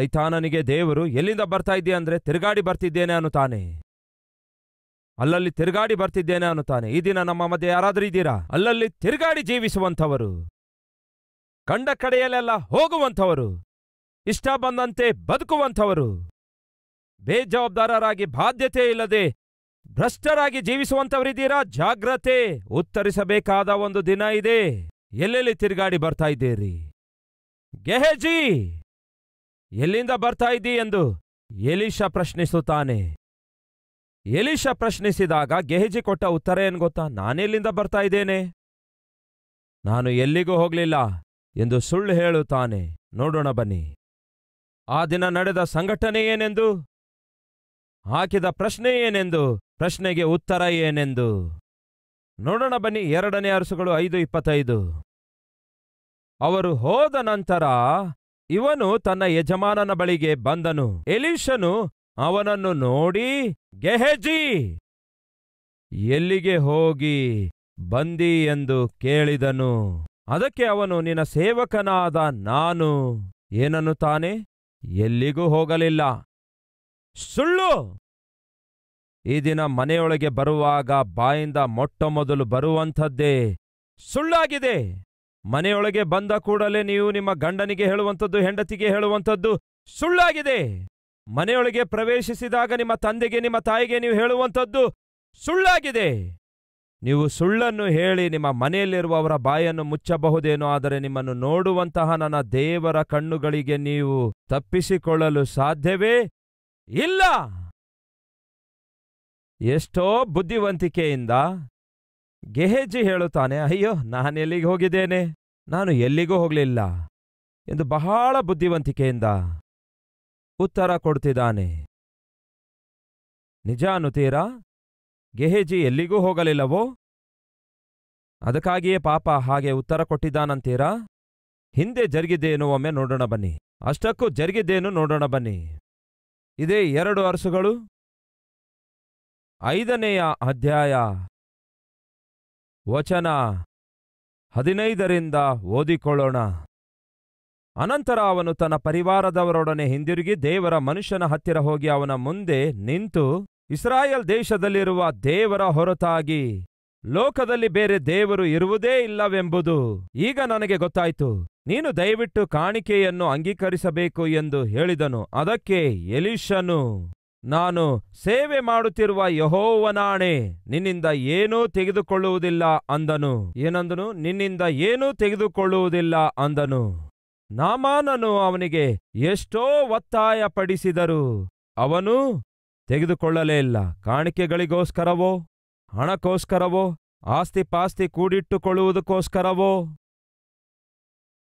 ಸೈತಾನನಿಗೆ ದೇವರು ಎಲ್ಲಿಂದ ಬರ್ತಾ ಇದೆಯಾ ಅಂದ್ರೆ ತಿರುಗಾಡಿ ಬರ್ತಿದ್ದೇನೆ ಅನ್ನುತ್ತಾನೆ ಅಲ್ಲಲ್ಲಿ ತಿರುಗಾಡಿ ಬರ್ತಿದ್ದೇನೆ ಅನ್ನುತ್ತಾನೆ ಈ ದಿನ ನಮ್ಮ ಮಧ್ಯೆ ಯಾರಾದರೂ ಇದ್ದೀರಾ ಅಲ್ಲಲ್ಲಿ ತಿರುಗಾಡಿ ಜೀವಿಸುವಂಥವರು ಕಂಡ ಕಡೆಯಲ್ಲೆಲ್ಲ ಹೋಗುವಂಥವರು ಇಷ್ಟ ಬಂದಂತೆ ಬದುಕುವಂಥವರು ಬೇಜವಾಬ್ದಾರರಾಗಿ ಬಾಧ್ಯತೆ ಇಲ್ಲದೆ ಭ್ರಷ್ಟರಾಗಿ ಜೀವಿಸುವಂಥವರಿದ್ದೀರಾ ಜಾಗ್ರತೆ ಉತ್ತರಿಸಬೇಕಾದ ಒಂದು ದಿನ ಇದೆ ಎಲ್ಲೆಲ್ಲಿ ತಿರುಗಾಡಿ ಬರ್ತಾ ಇದ್ದೀರಿ ಗೆಹೆಜಿ ಎಲ್ಲಿಂದ ಬರ್ತಾ ಇದ್ದೀ ಎಂದು ಎಲೀಶ ಪ್ರಶ್ನಿಸುತ್ತಾನೆ ಎಲೀಶ ಪ್ರಶ್ನಿಸಿದಾಗ ಗೆಹಜಿ ಕೊಟ್ಟ ಉತ್ತರ ಏನು ಗೊತ್ತಾ ನಾನೆಲ್ಲಿಂದ ಬರ್ತಾ ಇದ್ದೇನೆ ನಾನು ಎಲ್ಲಿಗೂ ಹೋಗಲಿಲ್ಲ ಎಂದು ಸುಳ್ಳು ಹೇಳುತ್ತಾನೆ ನೋಡೋಣ ಬನ್ನಿ ಆ ದಿನ ನಡೆದ ಸಂಘಟನೆ ಏನೆಂದು ಹಾಕಿದ ಪ್ರಶ್ನೆ ಏನೆಂದು ಪ್ರಶ್ನೆಗೆ ಉತ್ತರ ಏನೆಂದು ನೋಡೋಣ ಬನ್ನಿ ಎರಡನೇ ಅರಸುಗಳು ಐದು ಇಪ್ಪತ್ತೈದು ಅವರು ಹೋದ ನಂತರ ಇವನು ತನ್ನ ಯಜಮಾನನ ಬಳಿಗೆ ಬಂದನು ಎಲೀಶನು ಅವನನ್ನು ನೋಡಿ ಗೆಹೆಜಿ ಎಲ್ಲಿಗೆ ಹೋಗಿ ಬಂದಿ ಎಂದು ಕೇಳಿದನು ಅದಕ್ಕೆ ಅವನು ನಿನ್ನ ಸೇವಕನಾದ ನಾನು ಏನನ್ನು ತಾನೆ ಎಲ್ಲಿಗೂ ಹೋಗಲಿಲ್ಲ ಸುಳ್ಳು ಈ ದಿನ ಮನೆಯೊಳಗೆ ಬರುವಾಗ ಬಾಯಿಂದ ಮೊಟ್ಟ ಮೊದಲು ಬರುವಂಥದ್ದೇ ಸುಳ್ಳಾಗಿದೆ ಮನೆಯೊಳಗೆ ಬಂದ ಕೂಡಲೇ ನೀವು ನಿಮ್ಮ ಗಂಡನಿಗೆ ಹೇಳುವಂಥದ್ದು ಹೆಂಡತಿಗೆ ಹೇಳುವಂಥದ್ದು ಸುಳ್ಳಾಗಿದೆ ಮನೆಯೊಳಗೆ ಪ್ರವೇಶಿಸಿದಾಗ ನಿಮ್ಮ ತಂದೆಗೆ ನಿಮ್ಮ ತಾಯಿಗೆ ನೀವು ಹೇಳುವಂಥದ್ದು ಸುಳ್ಳಾಗಿದೆ ನೀವು ಸುಳ್ಳನ್ನು ಹೇಳಿ ನಿಮ್ಮ ಮನೆಯಲ್ಲಿರುವವರ ಬಾಯನ್ನು ಮುಚ್ಚಬಹುದೇನೋ ಆದರೆ ನಿಮ್ಮನ್ನು ನೋಡುವಂತಹ ನನ್ನ ದೇವರ ಕಣ್ಣುಗಳಿಗೆ ನೀವು ತಪ್ಪಿಸಿಕೊಳ್ಳಲು ಸಾಧ್ಯವೇ ಇಲ್ಲ ಎಷ್ಟೋ ಬುದ್ಧಿವಂತಿಕೆಯಿಂದ ಗೆಹೇಜಿ ಹೇಳುತ್ತಾನೆ ಅಯ್ಯೋ ನಾನೆಲ್ಲಿಗೆ ಹೋಗಿದ್ದೇನೆ ನಾನು ಎಲ್ಲಿಗೂ ಹೋಗಲಿಲ್ಲ ಎಂದು ಬಹಳ ಬುದ್ಧಿವಂತಿಕೆಯಿಂದ ಉತ್ತರ ಕೊಡ್ತಿದ್ದಾನೆ ನಿಜ ಅನ್ನುತ್ತೀರಾ ಗೆಹೇಜಿ ಎಲ್ಲಿಗೂ ಹೋಗಲಿಲ್ಲವೋ ಅದಕ್ಕಾಗಿಯೇ ಪಾಪ ಹಾಗೆ ಉತ್ತರ ಕೊಟ್ಟಿದ್ದಾನಂತೀರಾ ಹಿಂದೆ ಜರುಗಿದ್ದೇನು ಒಮ್ಮೆ ನೋಡೋಣ ಬನ್ನಿ ಅಷ್ಟಕ್ಕೂ ಜರುಗಿದ್ದೇನು ನೋಡೋಣ ಬನ್ನಿ ಇದೇ ಎರಡು ಅರಸುಗಳು ಐದನೆಯ ಅಧ್ಯಾಯ ವಚನ ಹದಿನೈದರಿಂದ ಓದಿಕೊಳ್ಳೋಣ ಅನಂತರ ಅವನು ತನ್ನ ಪರಿವಾರದವರೊಡನೆ ಹಿಂದಿರುಗಿ ದೇವರ ಮನುಷ್ಯನ ಹತ್ತಿರ ಹೋಗಿ ಅವನ ಮುಂದೆ ನಿಂತು ಇಸ್ರಾಯೇಲ್ ದೇಶದಲ್ಲಿರುವ ದೇವರ ಹೊರತಾಗಿ ಲೋಕದಲ್ಲಿ ಬೇರೆ ದೇವರು ಇರುವುದೇ ಇಲ್ಲವೆಂಬುದು ಈಗ ನನಗೆ ಗೊತ್ತಾಯಿತು ನೀನು ದಯವಿಟ್ಟು ಕಾಣಿಕೆಯನ್ನು ಅಂಗೀಕರಿಸಬೇಕು ಎಂದು ಹೇಳಿದನು ಅದಕ್ಕೆ ಎಲಿಶನು ನಾನು ಸೇವೆ ಮಾಡುತ್ತಿರುವ ಯಹೋವನಾಣೆ ನಿನ್ನಿಂದ ಏನೂ ತೆಗೆದುಕೊಳ್ಳುವುದಿಲ್ಲ ಅಂದನು ಏನಂದನು ನಿನ್ನಿಂದ ಏನೂ ತೆಗೆದುಕೊಳ್ಳುವುದಿಲ್ಲ ಅಂದನು ನಾಮಾನನು ಅವನಿಗೆ ಎಷ್ಟೋ ಒತ್ತಾಯ ಪಡಿಸಿದರು ಅವನು ತೆಗೆದುಕೊಳ್ಳಲೇ ಇಲ್ಲ ಕಾಣಿಕೆಗಳಿಗೋಸ್ಕರವೋ ಹಣಕ್ಕೋಸ್ಕರವೋ ಆಸ್ತಿ ಪಾಸ್ತಿ ಕೂಡಿಟ್ಟುಕೊಳ್ಳುವುದಕ್ಕೋಸ್ಕರವೋ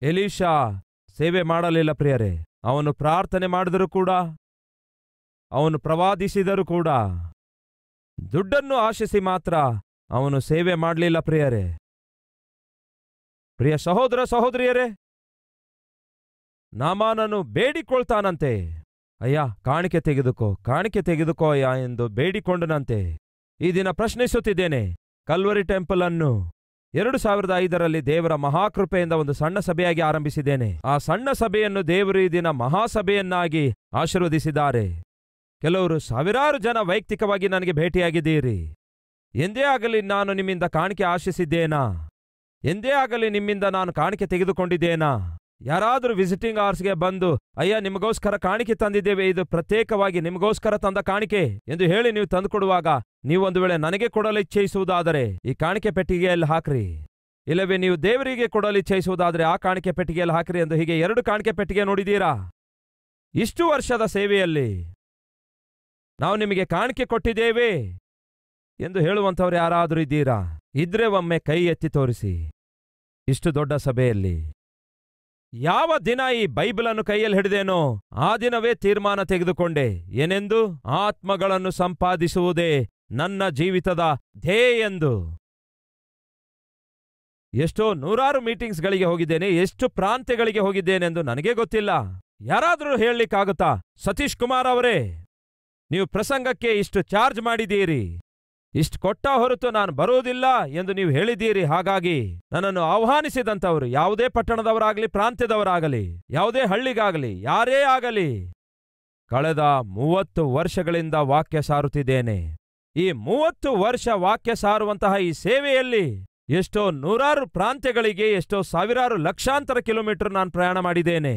ಎಲೀಶಾ ಸೇವೆ ಮಾಡಲಿಲ್ಲ ಪ್ರಿಯರೇ ಅವನು ಪ್ರಾರ್ಥನೆ ಮಾಡಿದರೂ ಕೂಡ ಅವನು ಪ್ರವಾದಿಸಿದರೂ ಕೂಡ ದುಡ್ಡನ್ನು ಆಶಿಸಿ ಮಾತ್ರ ಅವನು ಸೇವೆ ಮಾಡಲಿಲ್ಲ ಪ್ರಿಯರೇ ಪ್ರಿಯ ಸಹೋದರ ಸಹೋದರಿಯರೇ ನಾಮಾನನು ಬೇಡಿಕೊಳ್ತಾನಂತೆ ಅಯ್ಯ ಕಾಣಿಕೆ ತೆಗೆದುಕೋ ಕಾಣಿಕೆ ತೆಗೆದುಕೋ ಅಯ್ಯ ಎಂದು ಬೇಡಿಕೊಂಡನಂತೆ ಈ ದಿನ ಪ್ರಶ್ನಿಸುತ್ತಿದ್ದೇನೆ ಕಲ್ವರಿ ಟೆಂಪಲ್ ಅನ್ನು ಎರಡು ಸಾವಿರದ ಐದರಲ್ಲಿ ದೇವರ ಮಹಾಕೃಪೆಯಿಂದ ಒಂದು ಸಣ್ಣ ಸಭೆಯಾಗಿ ಆರಂಭಿಸಿದ್ದೇನೆ ಆ ಸಣ್ಣ ಸಭೆಯನ್ನು ದೇವರು ಈ ದಿನ ಮಹಾಸಭೆಯನ್ನಾಗಿ ಆಶೀರ್ವದಿಸಿದ್ದಾರೆ ಕೆಲವರು ಸಾವಿರಾರು ಜನ ವೈಯಕ್ತಿಕವಾಗಿ ನನಗೆ ಭೇಟಿಯಾಗಿದ್ದೀರಿ ಎಂದೇ ಆಗಲಿ ನಾನು ನಿಮ್ಮಿಂದ ಕಾಣಿಕೆ ಆಶಿಸಿದ್ದೇನಾ ಎಂದೇ ಆಗಲಿ ನಿಮ್ಮಿಂದ ನಾನು ಕಾಣಿಕೆ ತೆಗೆದುಕೊಂಡಿದ್ದೇನಾ ಯಾರಾದರೂ ವಿಸಿಟಿಂಗ್ ಆರ್ಸ್ಗೆ ಬಂದು ಅಯ್ಯ ನಿಮಗೋಸ್ಕರ ಕಾಣಿಕೆ ತಂದಿದ್ದೇವೆ ಇದು ಪ್ರತ್ಯೇಕವಾಗಿ ನಿಮಗೋಸ್ಕರ ತಂದ ಕಾಣಿಕೆ ಎಂದು ಹೇಳಿ ನೀವು ತಂದುಕೊಡುವಾಗ ನೀವೊಂದು ವೇಳೆ ನನಗೆ ಕೊಡಲು ಇಚ್ಛಯಿಸುವುದಾದರೆ ಈ ಕಾಣಿಕೆ ಪೆಟ್ಟಿಗೆಯಲ್ಲಿ ಹಾಕ್ರಿ ಇಲ್ಲವೇ ನೀವು ದೇವರಿಗೆ ಕೊಡಲು ಇಚ್ಛಯಿಸುವುದಾದರೆ ಆ ಕಾಣಿಕೆ ಪೆಟ್ಟಿಗೆಯಲ್ಲಿ ಹಾಕ್ರಿ ಎಂದು ಹೀಗೆ ಎರಡು ಕಾಣಿಕೆ ಪೆಟ್ಟಿಗೆ ನೋಡಿದ್ದೀರಾ ಇಷ್ಟು ವರ್ಷದ ಸೇವೆಯಲ್ಲಿ ನಾವು ನಿಮಗೆ ಕಾಣಿಕೆ ಕೊಟ್ಟಿದ್ದೇವೆ ಎಂದು ಹೇಳುವಂಥವ್ರು ಯಾರಾದರೂ ಇದ್ದೀರಾ ಇದ್ರೆ ಒಮ್ಮೆ ಕೈ ಎತ್ತಿ ತೋರಿಸಿ ಇಷ್ಟು ದೊಡ್ಡ ಸಭೆಯಲ್ಲಿ ಯಾವ ದಿನ ಈ ಬೈಬಲನ್ನು ಕೈಯಲ್ಲಿ ಹಿಡಿದೇನೋ ಆ ದಿನವೇ ತೀರ್ಮಾನ ತೆಗೆದುಕೊಂಡೆ ಏನೆಂದು ಆತ್ಮಗಳನ್ನು ಸಂಪಾದಿಸುವುದೇ ನನ್ನ ಜೀವಿತದ ಧ್ಯೇಯ ಎಂದು ಎಷ್ಟೋ ನೂರಾರು ಮೀಟಿಂಗ್ಸ್ಗಳಿಗೆ ಹೋಗಿದ್ದೇನೆ ಎಷ್ಟು ಪ್ರಾಂತ್ಯಗಳಿಗೆ ಹೋಗಿದ್ದೇನೆಂದು ನನಗೆ ಗೊತ್ತಿಲ್ಲ ಯಾರಾದರೂ ಹೇಳಲಿಕ್ಕಾಗುತ್ತಾ ಸತೀಶ್ ಕುಮಾರ್ ಅವರೇ ನೀವು ಪ್ರಸಂಗಕ್ಕೆ ಇಷ್ಟು ಚಾರ್ಜ್ ಮಾಡಿದ್ದೀರಿ ಇಷ್ಟು ಕೊಟ್ಟ ಹೊರತು ನಾನು ಬರುವುದಿಲ್ಲ ಎಂದು ನೀವು ಹೇಳಿದ್ದೀರಿ ಹಾಗಾಗಿ ನನ್ನನ್ನು ಆಹ್ವಾನಿಸಿದಂಥವರು ಯಾವುದೇ ಪಟ್ಟಣದವರಾಗಲಿ ಪ್ರಾಂತ್ಯದವರಾಗಲಿ ಯಾವುದೇ ಹಳ್ಳಿಗಾಗಲಿ ಯಾರೇ ಆಗಲಿ ಕಳೆದ ಮೂವತ್ತು ವರ್ಷಗಳಿಂದ ವಾಕ್ಯ ಸಾರುತ್ತಿದ್ದೇನೆ ಈ ಮೂವತ್ತು ವರ್ಷ ವಾಕ್ಯ ಸಾರುವಂತಹ ಈ ಸೇವೆಯಲ್ಲಿ ಎಷ್ಟೋ ನೂರಾರು ಪ್ರಾಂತ್ಯಗಳಿಗೆ ಎಷ್ಟೋ ಸಾವಿರಾರು ಲಕ್ಷಾಂತರ ಕಿಲೋಮೀಟರ್ ನಾನು ಪ್ರಯಾಣ ಮಾಡಿದ್ದೇನೆ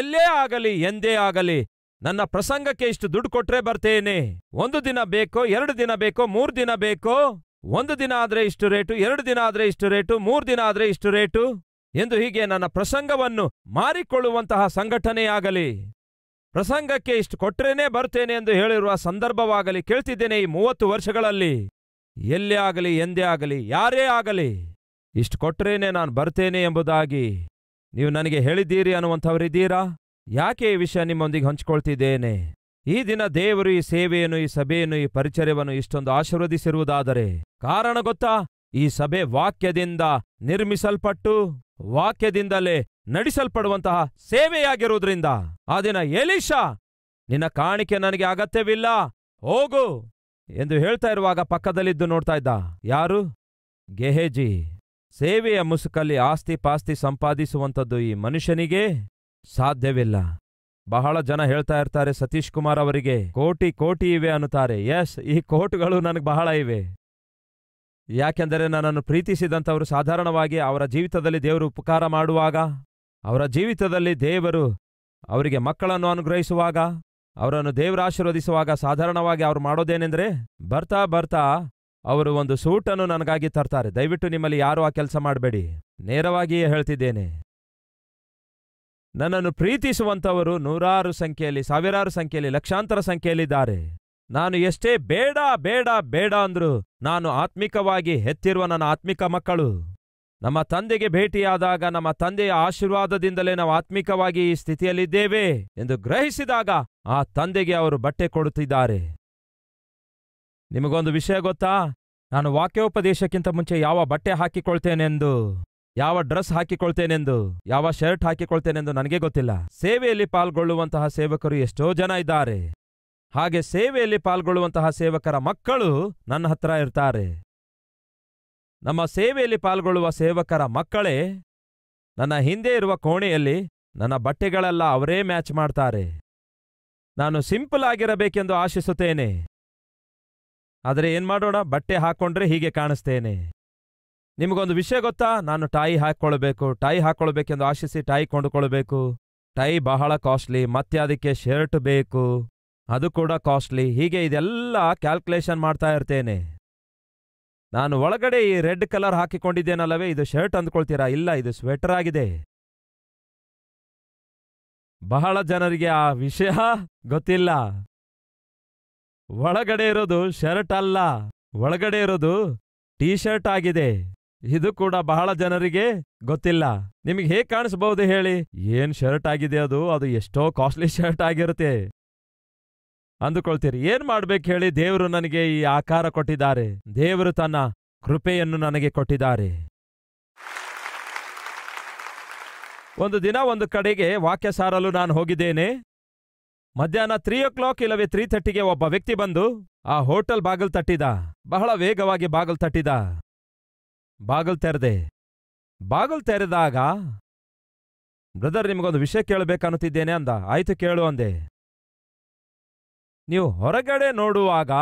ಎಲ್ಲೇ ಆಗಲಿ ಎಂದೇ ಆಗಲಿ ನನ್ನ ಪ್ರಸಂಗಕ್ಕೆ ಇಷ್ಟು ದುಡ್ಡು ಕೊಟ್ರೆ ಬರ್ತೇನೆ ಒಂದು ದಿನ ಬೇಕೋ ಎರಡು ದಿನ ಬೇಕೋ ಮೂರು ದಿನ ಬೇಕೋ ಒಂದು ದಿನ ಆದ್ರೆ ಇಷ್ಟು ರೇಟು ಎರಡು ದಿನ ಆದ್ರೆ ಇಷ್ಟು ರೇಟು ಮೂರು ದಿನ ಆದ್ರೆ ಇಷ್ಟು ರೇಟು ಎಂದು ಹೀಗೆ ನನ್ನ ಪ್ರಸಂಗವನ್ನು ಮಾರಿಕೊಳ್ಳುವಂತಹ ಸಂಘಟನೆಯಾಗಲಿ ಪ್ರಸಂಗಕ್ಕೆ ಇಷ್ಟು ಕೊಟ್ರೇನೇ ಬರ್ತೇನೆ ಎಂದು ಹೇಳಿರುವ ಸಂದರ್ಭವಾಗಲಿ ಕೇಳ್ತಿದ್ದೇನೆ ಈ ಮೂವತ್ತು ವರ್ಷಗಳಲ್ಲಿ ಎಲ್ಲೇ ಆಗಲಿ ಎಂದೇ ಆಗಲಿ ಯಾರೇ ಆಗಲಿ ಇಷ್ಟು ಕೊಟ್ರೇನೆ ನಾನು ಬರ್ತೇನೆ ಎಂಬುದಾಗಿ ನೀವು ನನಗೆ ಹೇಳಿದ್ದೀರಿ ಅನ್ನುವಂಥವರಿದ್ದೀರಾ ಯಾಕೆ ಈ ವಿಷಯ ನಿಮ್ಮೊಂದಿಗೆ ಹಂಚಿಕೊಳ್ತಿದ್ದೇನೆ ಈ ದಿನ ದೇವರು ಈ ಸೇವೆಯನ್ನು ಈ ಸಭೆಯನ್ನು ಈ ಪರಿಚಯವನ್ನು ಇಷ್ಟೊಂದು ಆಶೀರ್ವದಿಸಿರುವುದಾದರೆ ಕಾರಣ ಗೊತ್ತಾ ಈ ಸಭೆ ವಾಕ್ಯದಿಂದ ನಿರ್ಮಿಸಲ್ಪಟ್ಟು ವಾಕ್ಯದಿಂದಲೇ ನಡೆಸಲ್ಪಡುವಂತಹ ಸೇವೆಯಾಗಿರುವುದರಿಂದ ಆ ದಿನ ಎಲಿಶಾ ನಿನ್ನ ಕಾಣಿಕೆ ನನಗೆ ಅಗತ್ಯವಿಲ್ಲ ಹೋಗು ಎಂದು ಹೇಳ್ತಾ ಇರುವಾಗ ಪಕ್ಕದಲ್ಲಿದ್ದು ನೋಡ್ತಾ ಇದ್ದ ಯಾರು ಗೆಹೇಜಿ ಸೇವೆಯ ಮುಸುಕಲ್ಲಿ ಆಸ್ತಿ ಪಾಸ್ತಿ ಸಂಪಾದಿಸುವಂಥದ್ದು ಈ ಮನುಷ್ಯನಿಗೆ ಸಾಧ್ಯವಿಲ್ಲ ಬಹಳ ಜನ ಹೇಳ್ತಾ ಇರ್ತಾರೆ ಸತೀಶ್ ಕುಮಾರ್ ಅವರಿಗೆ ಕೋಟಿ ಕೋಟಿ ಇವೆ ಅನ್ನುತ್ತಾರೆ ಎಸ್ ಈ ಕೋಟುಗಳು ನನಗೆ ಬಹಳ ಇವೆ ಯಾಕೆಂದರೆ ನನ್ನನ್ನು ಪ್ರೀತಿಸಿದಂಥವರು ಸಾಧಾರಣವಾಗಿ ಅವರ ಜೀವಿತದಲ್ಲಿ ದೇವರು ಉಪಕಾರ ಮಾಡುವಾಗ ಅವರ ಜೀವಿತದಲ್ಲಿ ದೇವರು ಅವರಿಗೆ ಮಕ್ಕಳನ್ನು ಅನುಗ್ರಹಿಸುವಾಗ ಅವರನ್ನು ದೇವರ ಆಶೀರ್ವದಿಸುವಾಗ ಸಾಧಾರಣವಾಗಿ ಅವರು ಮಾಡೋದೇನೆಂದರೆ ಬರ್ತಾ ಬರ್ತಾ ಅವರು ಒಂದು ಸೂಟನ್ನು ನನಗಾಗಿ ತರ್ತಾರೆ ದಯವಿಟ್ಟು ನಿಮ್ಮಲ್ಲಿ ಯಾರೂ ಆ ಕೆಲಸ ಮಾಡಬೇಡಿ ನೇರವಾಗಿಯೇ ಹೇಳ್ತಿದ್ದೇನೆ ನನ್ನನ್ನು ಪ್ರೀತಿಸುವಂಥವರು ನೂರಾರು ಸಂಖ್ಯೆಯಲ್ಲಿ ಸಾವಿರಾರು ಸಂಖ್ಯೆಯಲ್ಲಿ ಲಕ್ಷಾಂತರ ಸಂಖ್ಯೆಯಲ್ಲಿದ್ದಾರೆ ನಾನು ಎಷ್ಟೇ ಬೇಡ ಬೇಡ ಬೇಡ ಅಂದ್ರು ನಾನು ಆತ್ಮಿಕವಾಗಿ ಹೆತ್ತಿರುವ ನನ್ನ ಆತ್ಮಿಕ ಮಕ್ಕಳು ನಮ್ಮ ತಂದೆಗೆ ಭೇಟಿಯಾದಾಗ ನಮ್ಮ ತಂದೆಯ ಆಶೀರ್ವಾದದಿಂದಲೇ ನಾವು ಆತ್ಮಿಕವಾಗಿ ಈ ಸ್ಥಿತಿಯಲ್ಲಿದ್ದೇವೆ ಎಂದು ಗ್ರಹಿಸಿದಾಗ ಆ ತಂದೆಗೆ ಅವರು ಬಟ್ಟೆ ಕೊಡುತ್ತಿದ್ದಾರೆ ನಿಮಗೊಂದು ವಿಷಯ ಗೊತ್ತಾ ನಾನು ವಾಕ್ಯೋಪದೇಶಕ್ಕಿಂತ ಮುಂಚೆ ಯಾವ ಬಟ್ಟೆ ಹಾಕಿಕೊಳ್ತೇನೆಂದು ಯಾವ ಡ್ರೆಸ್ ಹಾಕಿಕೊಳ್ತೇನೆಂದು ಯಾವ ಶರ್ಟ್ ಹಾಕಿಕೊಳ್ತೇನೆಂದು ನನಗೆ ಗೊತ್ತಿಲ್ಲ ಸೇವೆಯಲ್ಲಿ ಪಾಲ್ಗೊಳ್ಳುವಂತಹ ಸೇವಕರು ಎಷ್ಟೋ ಜನ ಇದ್ದಾರೆ ಹಾಗೆ ಸೇವೆಯಲ್ಲಿ ಪಾಲ್ಗೊಳ್ಳುವಂತಹ ಸೇವಕರ ಮಕ್ಕಳು ನನ್ನ ಹತ್ರ ಇರ್ತಾರೆ ನಮ್ಮ ಸೇವೆಯಲ್ಲಿ ಪಾಲ್ಗೊಳ್ಳುವ ಸೇವಕರ ಮಕ್ಕಳೇ ನನ್ನ ಹಿಂದೆ ಇರುವ ಕೋಣೆಯಲ್ಲಿ ನನ್ನ ಬಟ್ಟೆಗಳೆಲ್ಲ ಅವರೇ ಮ್ಯಾಚ್ ಮಾಡ್ತಾರೆ ನಾನು ಸಿಂಪಲ್ ಆಗಿರಬೇಕೆಂದು ಆಶಿಸುತ್ತೇನೆ ಆದರೆ ಏನ್ಮಾಡೋಣ ಬಟ್ಟೆ ಹಾಕೊಂಡ್ರೆ ಹೀಗೆ ಕಾಣಿಸ್ತೇನೆ ನಿಮಗೊಂದು ವಿಷಯ ಗೊತ್ತಾ ನಾನು ಟಾಯಿ ಹಾಕ್ಕೊಳ್ಬೇಕು ಟಾಯಿ ಹಾಕ್ಕೊಳ್ಬೇಕೆಂದು ಆಶಿಸಿ ಟಾಯಿ ಕೊಂಡುಕೊಳ್ಬೇಕು ಟೈ ಬಹಳ ಕಾಸ್ಟ್ಲಿ ಮತ್ತೆ ಅದಕ್ಕೆ ಶರ್ಟ್ ಬೇಕು ಅದು ಕೂಡ ಕಾಸ್ಟ್ಲಿ ಹೀಗೆ ಇದೆಲ್ಲ ಕ್ಯಾಲ್ಕುಲೇಷನ್ ಮಾಡ್ತಾ ಇರ್ತೇನೆ ನಾನು ಒಳಗಡೆ ಈ ರೆಡ್ ಕಲರ್ ಹಾಕಿಕೊಂಡಿದ್ದೇನಲ್ಲವೇ ಇದು ಶರ್ಟ್ ಅಂದ್ಕೊಳ್ತೀರಾ ಇಲ್ಲ ಇದು ಸ್ವೆಟರ್ ಆಗಿದೆ ಬಹಳ ಜನರಿಗೆ ಆ ವಿಷಯ ಗೊತ್ತಿಲ್ಲ ಒಳಗಡೆ ಇರೋದು ಶರ್ಟ್ ಅಲ್ಲ ಒಳಗಡೆ ಇರೋದು ಟೀ ಶರ್ಟ್ ಆಗಿದೆ ಇದು ಕೂಡ ಬಹಳ ಜನರಿಗೆ ಗೊತ್ತಿಲ್ಲ ನಿಮಗೆ ಹೇಗೆ ಕಾಣಿಸಬಹುದು ಹೇಳಿ ಏನ್ ಶರ್ಟ್ ಆಗಿದೆ ಅದು ಅದು ಎಷ್ಟೋ ಕಾಸ್ಟ್ಲಿ ಶರ್ಟ್ ಆಗಿರುತ್ತೆ ಅಂದುಕೊಳ್ತೀರಿ ಏನ್ ಮಾಡ್ಬೇಕು ಹೇಳಿ ದೇವರು ನನಗೆ ಈ ಆಕಾರ ಕೊಟ್ಟಿದ್ದಾರೆ ದೇವರು ತನ್ನ ಕೃಪೆಯನ್ನು ನನಗೆ ಕೊಟ್ಟಿದ್ದಾರೆ ಒಂದು ದಿನ ಒಂದು ಕಡೆಗೆ ವಾಕ್ಯ ಸಾರಲು ನಾನು ಹೋಗಿದ್ದೇನೆ ಮಧ್ಯಾಹ್ನ ತ್ರೀ ಓ ಕ್ಲಾಕ್ ಇಲ್ಲವೇ ತ್ರೀ ಥರ್ಟಿಗೆ ಒಬ್ಬ ವ್ಯಕ್ತಿ ಬಂದು ಆ ಹೋಟೆಲ್ ಬಾಗಲ್ ತಟ್ಟಿದ ಬಹಳ ವೇಗವಾಗಿ ಬಾಗಿಲು ತಟ್ಟಿದ ಬಾಗಲ್ ತೆರೆದೆ ಬಾಗಲ್ ತೆರೆದಾಗ ಬ್ರದರ್ ನಿಮಗೊಂದು ವಿಷಯ ಕೇಳಬೇಕನ್ನುತ್ತಿದ್ದೇನೆ ಅಂದ ಆಯ್ತು ಕೇಳು ಅಂದೆ ನೀವು ಹೊರಗಡೆ ನೋಡುವಾಗ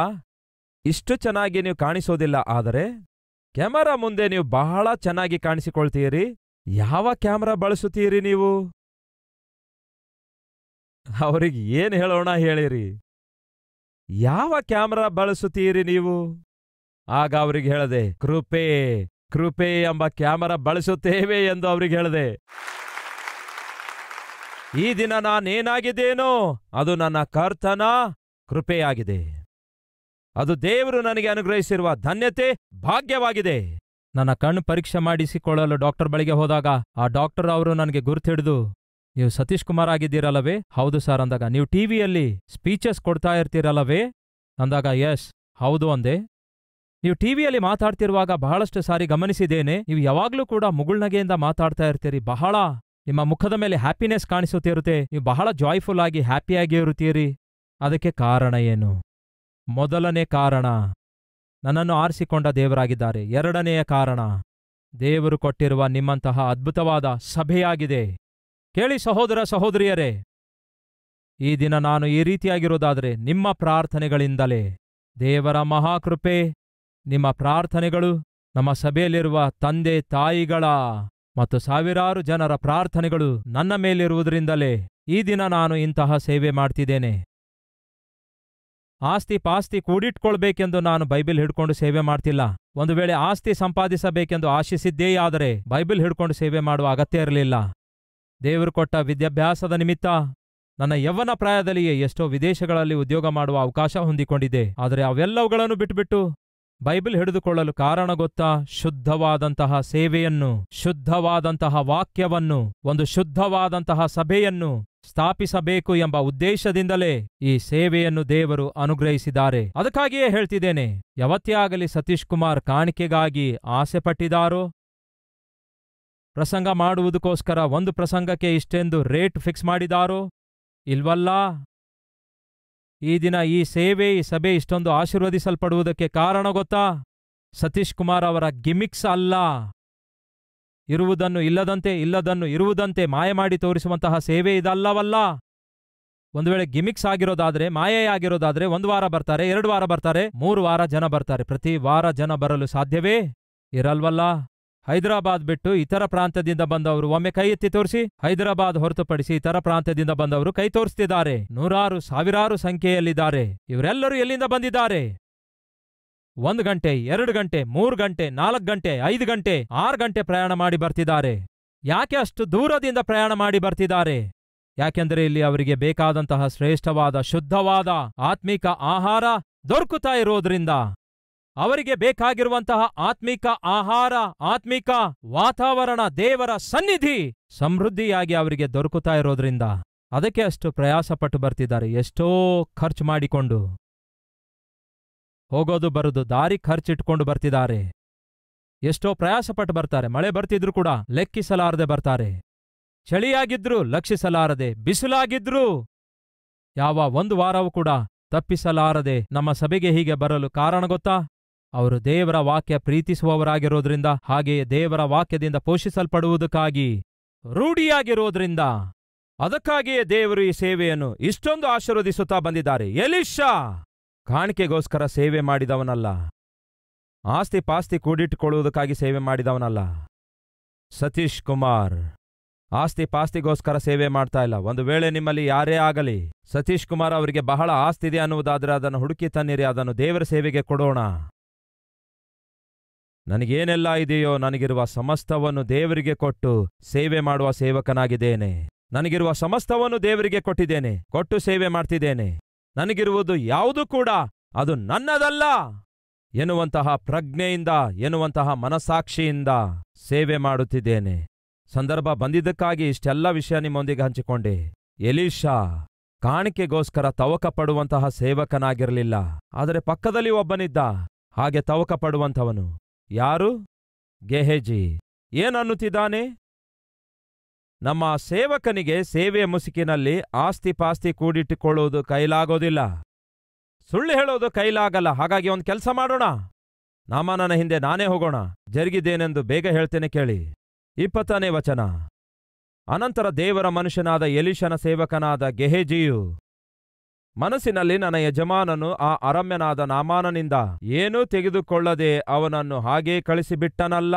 ಇಷ್ಟು ಚೆನ್ನಾಗಿ ನೀವು ಕಾಣಿಸೋದಿಲ್ಲ ಆದರೆ ಕ್ಯಾಮರಾ ಮುಂದೆ ನೀವು ಬಹಳ ಚೆನ್ನಾಗಿ ಕಾಣಿಸಿಕೊಳ್ತೀರಿ ಯಾವ ಕ್ಯಾಮರಾ ಬಳಸುತ್ತೀರಿ ನೀವು ಅವರಿಗೆ ಏನು ಹೇಳೋಣ ಹೇಳಿರಿ ಯಾವ ಕ್ಯಾಮರಾ ಬಳಸುತ್ತೀರಿ ನೀವು ಆಗ ಅವರಿಗೆ ಹೇಳದೆ ಕೃಪೆ ಕೃಪೆ ಎಂಬ ಕ್ಯಾಮರಾ ಬಳಸುತ್ತೇವೆ ಎಂದು ಅವರಿಗೆ ಹೇಳಿದೆ ಈ ದಿನ ನಾನೇನಾಗಿದ್ದೇನೋ ಅದು ನನ್ನ ಕರ್ತನ ಕೃಪೆಯಾಗಿದೆ ಅದು ದೇವರು ನನಗೆ ಅನುಗ್ರಹಿಸಿರುವ ಧನ್ಯತೆ ಭಾಗ್ಯವಾಗಿದೆ ನನ್ನ ಕಣ್ಣು ಪರೀಕ್ಷೆ ಮಾಡಿಸಿಕೊಳ್ಳಲು ಡಾಕ್ಟರ್ ಬಳಿಗೆ ಹೋದಾಗ ಆ ಡಾಕ್ಟರ್ ಅವರು ನನಗೆ ಗುರುತಿಡಿದು ನೀವು ಸತೀಶ್ ಕುಮಾರ್ ಆಗಿದ್ದೀರಲ್ಲವೇ ಹೌದು ಸರ್ ಅಂದಾಗ ನೀವು ಟಿವಿಯಲ್ಲಿ ಸ್ಪೀಚಸ್ ಕೊಡ್ತಾ ಇರ್ತೀರಲ್ಲವೇ ಅಂದಾಗ ಎಸ್ ಹೌದು ಅಂದೆ ನೀವು ಟಿವಿಯಲ್ಲಿ ಮಾತಾಡ್ತಿರುವಾಗ ಬಹಳಷ್ಟು ಸಾರಿ ಗಮನಿಸಿದ್ದೇನೆ ನೀವು ಯಾವಾಗ್ಲೂ ಕೂಡ ಮುಗುಳ್ನಗೆಯಿಂದ ಮಾತಾಡ್ತಾ ಇರ್ತೀರಿ ಬಹಳ ನಿಮ್ಮ ಮುಖದ ಮೇಲೆ ಹ್ಯಾಪಿನೆಸ್ ಕಾಣಿಸುತ್ತಿರುತ್ತೆ ನೀವು ಬಹಳ ಜಾಯ್ಫುಲ್ ಆಗಿ ಹ್ಯಾಪಿಯಾಗಿಯೇ ಇರುತ್ತೀರಿ ಅದಕ್ಕೆ ಕಾರಣ ಏನು ಮೊದಲನೇ ಕಾರಣ ನನ್ನನ್ನು ಆರಿಸಿಕೊಂಡ ದೇವರಾಗಿದ್ದಾರೆ ಎರಡನೆಯ ಕಾರಣ ದೇವರು ಕೊಟ್ಟಿರುವ ನಿಮ್ಮಂತಹ ಅದ್ಭುತವಾದ ಸಭೆಯಾಗಿದೆ ಕೇಳಿ ಸಹೋದರ ಸಹೋದರಿಯರೇ ಈ ದಿನ ನಾನು ಈ ರೀತಿಯಾಗಿರೋದಾದರೆ ನಿಮ್ಮ ಪ್ರಾರ್ಥನೆಗಳಿಂದಲೇ ದೇವರ ಮಹಾಕೃಪೆ ನಿಮ್ಮ ಪ್ರಾರ್ಥನೆಗಳು ನಮ್ಮ ಸಭೆಯಲ್ಲಿರುವ ತಂದೆ ತಾಯಿಗಳ ಮತ್ತು ಸಾವಿರಾರು ಜನರ ಪ್ರಾರ್ಥನೆಗಳು ನನ್ನ ಮೇಲಿರುವುದರಿಂದಲೇ ಈ ದಿನ ನಾನು ಇಂತಹ ಸೇವೆ ಮಾಡ್ತಿದ್ದೇನೆ ಆಸ್ತಿ ಪಾಸ್ತಿ ಕೂಡಿಟ್ಕೊಳ್ಬೇಕೆಂದು ನಾನು ಬೈಬಿಲ್ ಹಿಡ್ಕೊಂಡು ಸೇವೆ ಮಾಡ್ತಿಲ್ಲ ಒಂದು ವೇಳೆ ಆಸ್ತಿ ಸಂಪಾದಿಸಬೇಕೆಂದು ಆಶಿಸಿದ್ದೇ ಆದರೆ ಬೈಬಿಲ್ ಹಿಡ್ಕೊಂಡು ಸೇವೆ ಮಾಡುವ ಅಗತ್ಯ ಇರಲಿಲ್ಲ ದೇವರು ಕೊಟ್ಟ ವಿದ್ಯಾಭ್ಯಾಸದ ನಿಮಿತ್ತ ನನ್ನ ಯವ್ವನ ಪ್ರಾಯದಲ್ಲಿಯೇ ಎಷ್ಟೋ ವಿದೇಶಗಳಲ್ಲಿ ಉದ್ಯೋಗ ಮಾಡುವ ಅವಕಾಶ ಹೊಂದಿಕೊಂಡಿದೆ ಆದರೆ ಅವೆಲ್ಲವುಗಳನ್ನು ಬಿಟ್ಬಿಟ್ಟು ಬೈಬಲ್ ಹಿಡಿದುಕೊಳ್ಳಲು ಕಾರಣ ಗೊತ್ತಾ ಶುದ್ಧವಾದಂತಹ ಸೇವೆಯನ್ನು ಶುದ್ಧವಾದಂತಹ ವಾಕ್ಯವನ್ನು ಒಂದು ಶುದ್ಧವಾದಂತಹ ಸಭೆಯನ್ನು ಸ್ಥಾಪಿಸಬೇಕು ಎಂಬ ಉದ್ದೇಶದಿಂದಲೇ ಈ ಸೇವೆಯನ್ನು ದೇವರು ಅನುಗ್ರಹಿಸಿದ್ದಾರೆ ಅದಕ್ಕಾಗಿಯೇ ಹೇಳ್ತಿದ್ದೇನೆ ಯಾವತ್ತೇ ಆಗಲಿ ಸತೀಶ್ ಕುಮಾರ್ ಕಾಣಿಕೆಗಾಗಿ ಆಸೆ ಪಟ್ಟಿದಾರೋ ಪ್ರಸಂಗ ಮಾಡುವುದಕ್ಕೋಸ್ಕರ ಒಂದು ಪ್ರಸಂಗಕ್ಕೆ ಇಷ್ಟೆಂದು ರೇಟ್ ಫಿಕ್ಸ್ ಮಾಡಿದಾರೋ ಇಲ್ವಲ್ಲ ಈ ದಿನ ಈ ಸೇವೆ ಈ ಸಭೆ ಇಷ್ಟೊಂದು ಆಶೀರ್ವದಿಸಲ್ಪಡುವುದಕ್ಕೆ ಕಾರಣ ಗೊತ್ತಾ ಸತೀಶ್ ಕುಮಾರ್ ಅವರ ಗಿಮಿಕ್ಸ್ ಅಲ್ಲ ಇರುವುದನ್ನು ಇಲ್ಲದಂತೆ ಇಲ್ಲದನ್ನು ಇರುವುದಂತೆ ಮಾಯ ಮಾಡಿ ತೋರಿಸುವಂತಹ ಸೇವೆ ಇದಲ್ಲವಲ್ಲ ಒಂದು ವೇಳೆ ಗಿಮಿಕ್ಸ್ ಆಗಿರೋದಾದ್ರೆ ಮಾಯೆ ಆಗಿರೋದಾದ್ರೆ ಒಂದು ವಾರ ಬರ್ತಾರೆ ಎರಡು ವಾರ ಬರ್ತಾರೆ ಮೂರು ವಾರ ಜನ ಬರ್ತಾರೆ ಪ್ರತಿ ವಾರ ಜನ ಬರಲು ಸಾಧ್ಯವೇ ಇರಲ್ವಲ್ಲ ಹೈದರಾಬಾದ್ ಬಿಟ್ಟು ಇತರ ಪ್ರಾಂತದಿಂದ ಬಂದವರು ಒಮ್ಮೆ ಕೈ ಎತ್ತಿ ತೋರಿಸಿ ಹೈದರಾಬಾದ್ ಹೊರತುಪಡಿಸಿ ಇತರ ಪ್ರಾಂತದಿಂದ ಬಂದವರು ಕೈ ತೋರಿಸ್ತಿದ್ದಾರೆ ನೂರಾರು ಸಾವಿರಾರು ಸಂಖ್ಯೆಯಲ್ಲಿದ್ದಾರೆ ಇವರೆಲ್ಲರೂ ಎಲ್ಲಿಂದ ಬಂದಿದ್ದಾರೆ ಒಂದು ಗಂಟೆ ಎರಡು ಗಂಟೆ ಮೂರು ಗಂಟೆ ನಾಲ್ಕು ಗಂಟೆ ಐದು ಗಂಟೆ ಆರು ಗಂಟೆ ಪ್ರಯಾಣ ಮಾಡಿ ಬರ್ತಿದ್ದಾರೆ ಯಾಕೆ ಅಷ್ಟು ದೂರದಿಂದ ಪ್ರಯಾಣ ಮಾಡಿ ಬರ್ತಿದ್ದಾರೆ ಯಾಕೆಂದರೆ ಇಲ್ಲಿ ಅವರಿಗೆ ಬೇಕಾದಂತಹ ಶ್ರೇಷ್ಠವಾದ ಶುದ್ಧವಾದ ಆತ್ಮಿಕ ಆಹಾರ ದೊರಕುತ್ತಾ ಇರೋದ್ರಿಂದ ಅವರಿಗೆ ಬೇಕಾಗಿರುವಂತಹ ಆತ್ಮಿಕ ಆಹಾರ ಆತ್ಮಿಕ ವಾತಾವರಣ ದೇವರ ಸನ್ನಿಧಿ ಸಮೃದ್ಧಿಯಾಗಿ ಅವರಿಗೆ ದೊರಕುತ್ತಾ ಇರೋದ್ರಿಂದ ಅದಕ್ಕೆ ಅಷ್ಟು ಪ್ರಯಾಸ ಪಟ್ಟು ಬರ್ತಿದ್ದಾರೆ ಎಷ್ಟೋ ಖರ್ಚು ಮಾಡಿಕೊಂಡು ಹೋಗೋದು ಬರೋದು ದಾರಿ ಖರ್ಚಿಟ್ಕೊಂಡು ಬರ್ತಿದ್ದಾರೆ ಎಷ್ಟೋ ಪ್ರಯಾಸ ಪಟ್ಟು ಬರ್ತಾರೆ ಮಳೆ ಬರ್ತಿದ್ರು ಕೂಡ ಲೆಕ್ಕಿಸಲಾರದೆ ಬರ್ತಾರೆ ಚಳಿಯಾಗಿದ್ರೂ ಲಕ್ಷಿಸಲಾರದೆ ಬಿಸಿಲಾಗಿದ್ರೂ ಯಾವ ಒಂದು ವಾರವೂ ಕೂಡ ತಪ್ಪಿಸಲಾರದೆ ನಮ್ಮ ಸಭೆಗೆ ಹೀಗೆ ಬರಲು ಕಾರಣ ಗೊತ್ತಾ ಅವರು ದೇವರ ವಾಕ್ಯ ಪ್ರೀತಿಸುವವರಾಗಿರೋದ್ರಿಂದ ಹಾಗೆಯೇ ದೇವರ ವಾಕ್ಯದಿಂದ ಪೋಷಿಸಲ್ಪಡುವುದಕ್ಕಾಗಿ ರೂಢಿಯಾಗಿರೋದ್ರಿಂದ ಅದಕ್ಕಾಗಿಯೇ ದೇವರು ಈ ಸೇವೆಯನ್ನು ಇಷ್ಟೊಂದು ಆಶೀರ್ವದಿಸುತ್ತಾ ಬಂದಿದ್ದಾರೆ ಎಲಿಶಾ ಕಾಣಿಕೆಗೋಸ್ಕರ ಸೇವೆ ಮಾಡಿದವನಲ್ಲ ಆಸ್ತಿ ಪಾಸ್ತಿ ಕೂಡಿಟ್ಟುಕೊಳ್ಳುವುದಕ್ಕಾಗಿ ಸೇವೆ ಮಾಡಿದವನಲ್ಲ ಸತೀಶ್ ಕುಮಾರ್ ಆಸ್ತಿ ಪಾಸ್ತಿಗೋಸ್ಕರ ಸೇವೆ ಮಾಡ್ತಾ ಇಲ್ಲ ಒಂದು ವೇಳೆ ನಿಮ್ಮಲ್ಲಿ ಯಾರೇ ಆಗಲಿ ಸತೀಶ್ ಕುಮಾರ್ ಅವರಿಗೆ ಬಹಳ ಆಸ್ತಿ ಇದೆ ಅನ್ನುವುದಾದರೆ ಅದನ್ನು ಹುಡುಕಿ ತನ್ನಿರಿ ಅದನ್ನು ದೇವರ ಸೇವೆಗೆ ಕೊಡೋಣ ನನಗೇನೆಲ್ಲ ಇದೆಯೋ ನನಗಿರುವ ಸಮಸ್ತವನ್ನು ದೇವರಿಗೆ ಕೊಟ್ಟು ಸೇವೆ ಮಾಡುವ ಸೇವಕನಾಗಿದ್ದೇನೆ ನನಗಿರುವ ಸಮಸ್ತವನ್ನು ದೇವರಿಗೆ ಕೊಟ್ಟಿದ್ದೇನೆ ಕೊಟ್ಟು ಸೇವೆ ಮಾಡ್ತಿದ್ದೇನೆ ನನಗಿರುವುದು ಯಾವುದೂ ಕೂಡ ಅದು ನನ್ನದಲ್ಲ ಎನ್ನುವಂತಹ ಪ್ರಜ್ಞೆಯಿಂದ ಎನ್ನುವಂತಹ ಮನಸಾಕ್ಷಿಯಿಂದ ಸೇವೆ ಮಾಡುತ್ತಿದ್ದೇನೆ ಸಂದರ್ಭ ಬಂದಿದ್ದಕ್ಕಾಗಿ ಇಷ್ಟೆಲ್ಲ ವಿಷಯ ನಿಮ್ಮೊಂದಿಗೆ ಹಂಚಿಕೊಂಡೆ ಎಲೀಶಾ ಕಾಣಿಕೆಗೋಸ್ಕರ ತವಕ ಪಡುವಂತಹ ಸೇವಕನಾಗಿರಲಿಲ್ಲ ಆದರೆ ಪಕ್ಕದಲ್ಲಿ ಒಬ್ಬನಿದ್ದ ಹಾಗೆ ತವಕ ಪಡುವಂಥವನು ಯಾರು ಗೆಹೆಜಿ ಏನನ್ನುತ್ತಿದ್ದಾನೆ ನಮ್ಮ ಸೇವಕನಿಗೆ ಸೇವೆ ಮುಸುಕಿನಲ್ಲಿ ಆಸ್ತಿ ಪಾಸ್ತಿ ಕೂಡಿಟ್ಟುಕೊಳ್ಳುವುದು ಕೈಲಾಗೋದಿಲ್ಲ ಸುಳ್ಳು ಹೇಳೋದು ಕೈಲಾಗಲ್ಲ ಹಾಗಾಗಿ ಒಂದು ಕೆಲಸ ಮಾಡೋಣ ನಾಮನನ ಹಿಂದೆ ನಾನೇ ಹೋಗೋಣ ಜರುಗಿದ್ದೇನೆಂದು ಬೇಗ ಹೇಳ್ತೇನೆ ಕೇಳಿ ಇಪ್ಪತ್ತನೇ ವಚನ ಅನಂತರ ದೇವರ ಮನುಷ್ಯನಾದ ಎಲಿಶನ ಸೇವಕನಾದ ಗೆಹೆಜಿಯು ಮನಸ್ಸಿನಲ್ಲಿ ನನ್ನ ಯಜಮಾನನು ಆ ಅರಮ್ಯನಾದ ನಾಮಾನನಿಂದ ಏನೂ ತೆಗೆದುಕೊಳ್ಳದೆ ಅವನನ್ನು ಹಾಗೇ ಕಳಿಸಿಬಿಟ್ಟನಲ್ಲ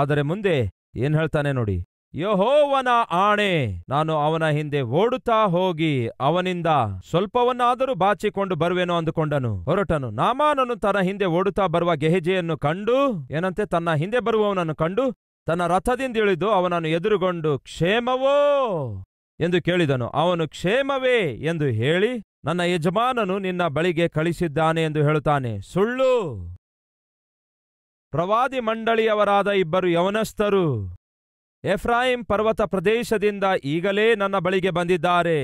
ಆದರೆ ಮುಂದೆ ಏನ್ ಹೇಳ್ತಾನೆ ನೋಡಿ ಯಹೋವನ ಆಣೆ ನಾನು ಅವನ ಹಿಂದೆ ಓಡುತ್ತಾ ಹೋಗಿ ಅವನಿಂದ ಸ್ವಲ್ಪವನ್ನಾದರೂ ಬಾಚಿಕೊಂಡು ಬರುವೆನೋ ಅಂದುಕೊಂಡನು ಹೊರಟನು ನಾಮಾನನು ತನ್ನ ಹಿಂದೆ ಓಡುತ್ತಾ ಬರುವ ಗೆಹೆಜೆಯನ್ನು ಕಂಡು ಏನಂತೆ ತನ್ನ ಹಿಂದೆ ಬರುವವನನ್ನು ಕಂಡು ತನ್ನ ರಥದಿಂದ ಇಳಿದು ಅವನನ್ನು ಎದುರುಗೊಂಡು ಕ್ಷೇಮವೋ ಎಂದು ಕೇಳಿದನು ಅವನು ಕ್ಷೇಮವೇ ಎಂದು ಹೇಳಿ ನನ್ನ ಯಜಮಾನನು ನಿನ್ನ ಬಳಿಗೆ ಕಳಿಸಿದ್ದಾನೆ ಎಂದು ಹೇಳುತ್ತಾನೆ ಸುಳ್ಳು ಪ್ರವಾದಿ ಮಂಡಳಿಯವರಾದ ಇಬ್ಬರು ಯವನಸ್ಥರು ಎಫ್ರಾಹಿಂ ಪರ್ವತ ಪ್ರದೇಶದಿಂದ ಈಗಲೇ ನನ್ನ ಬಳಿಗೆ ಬಂದಿದ್ದಾರೆ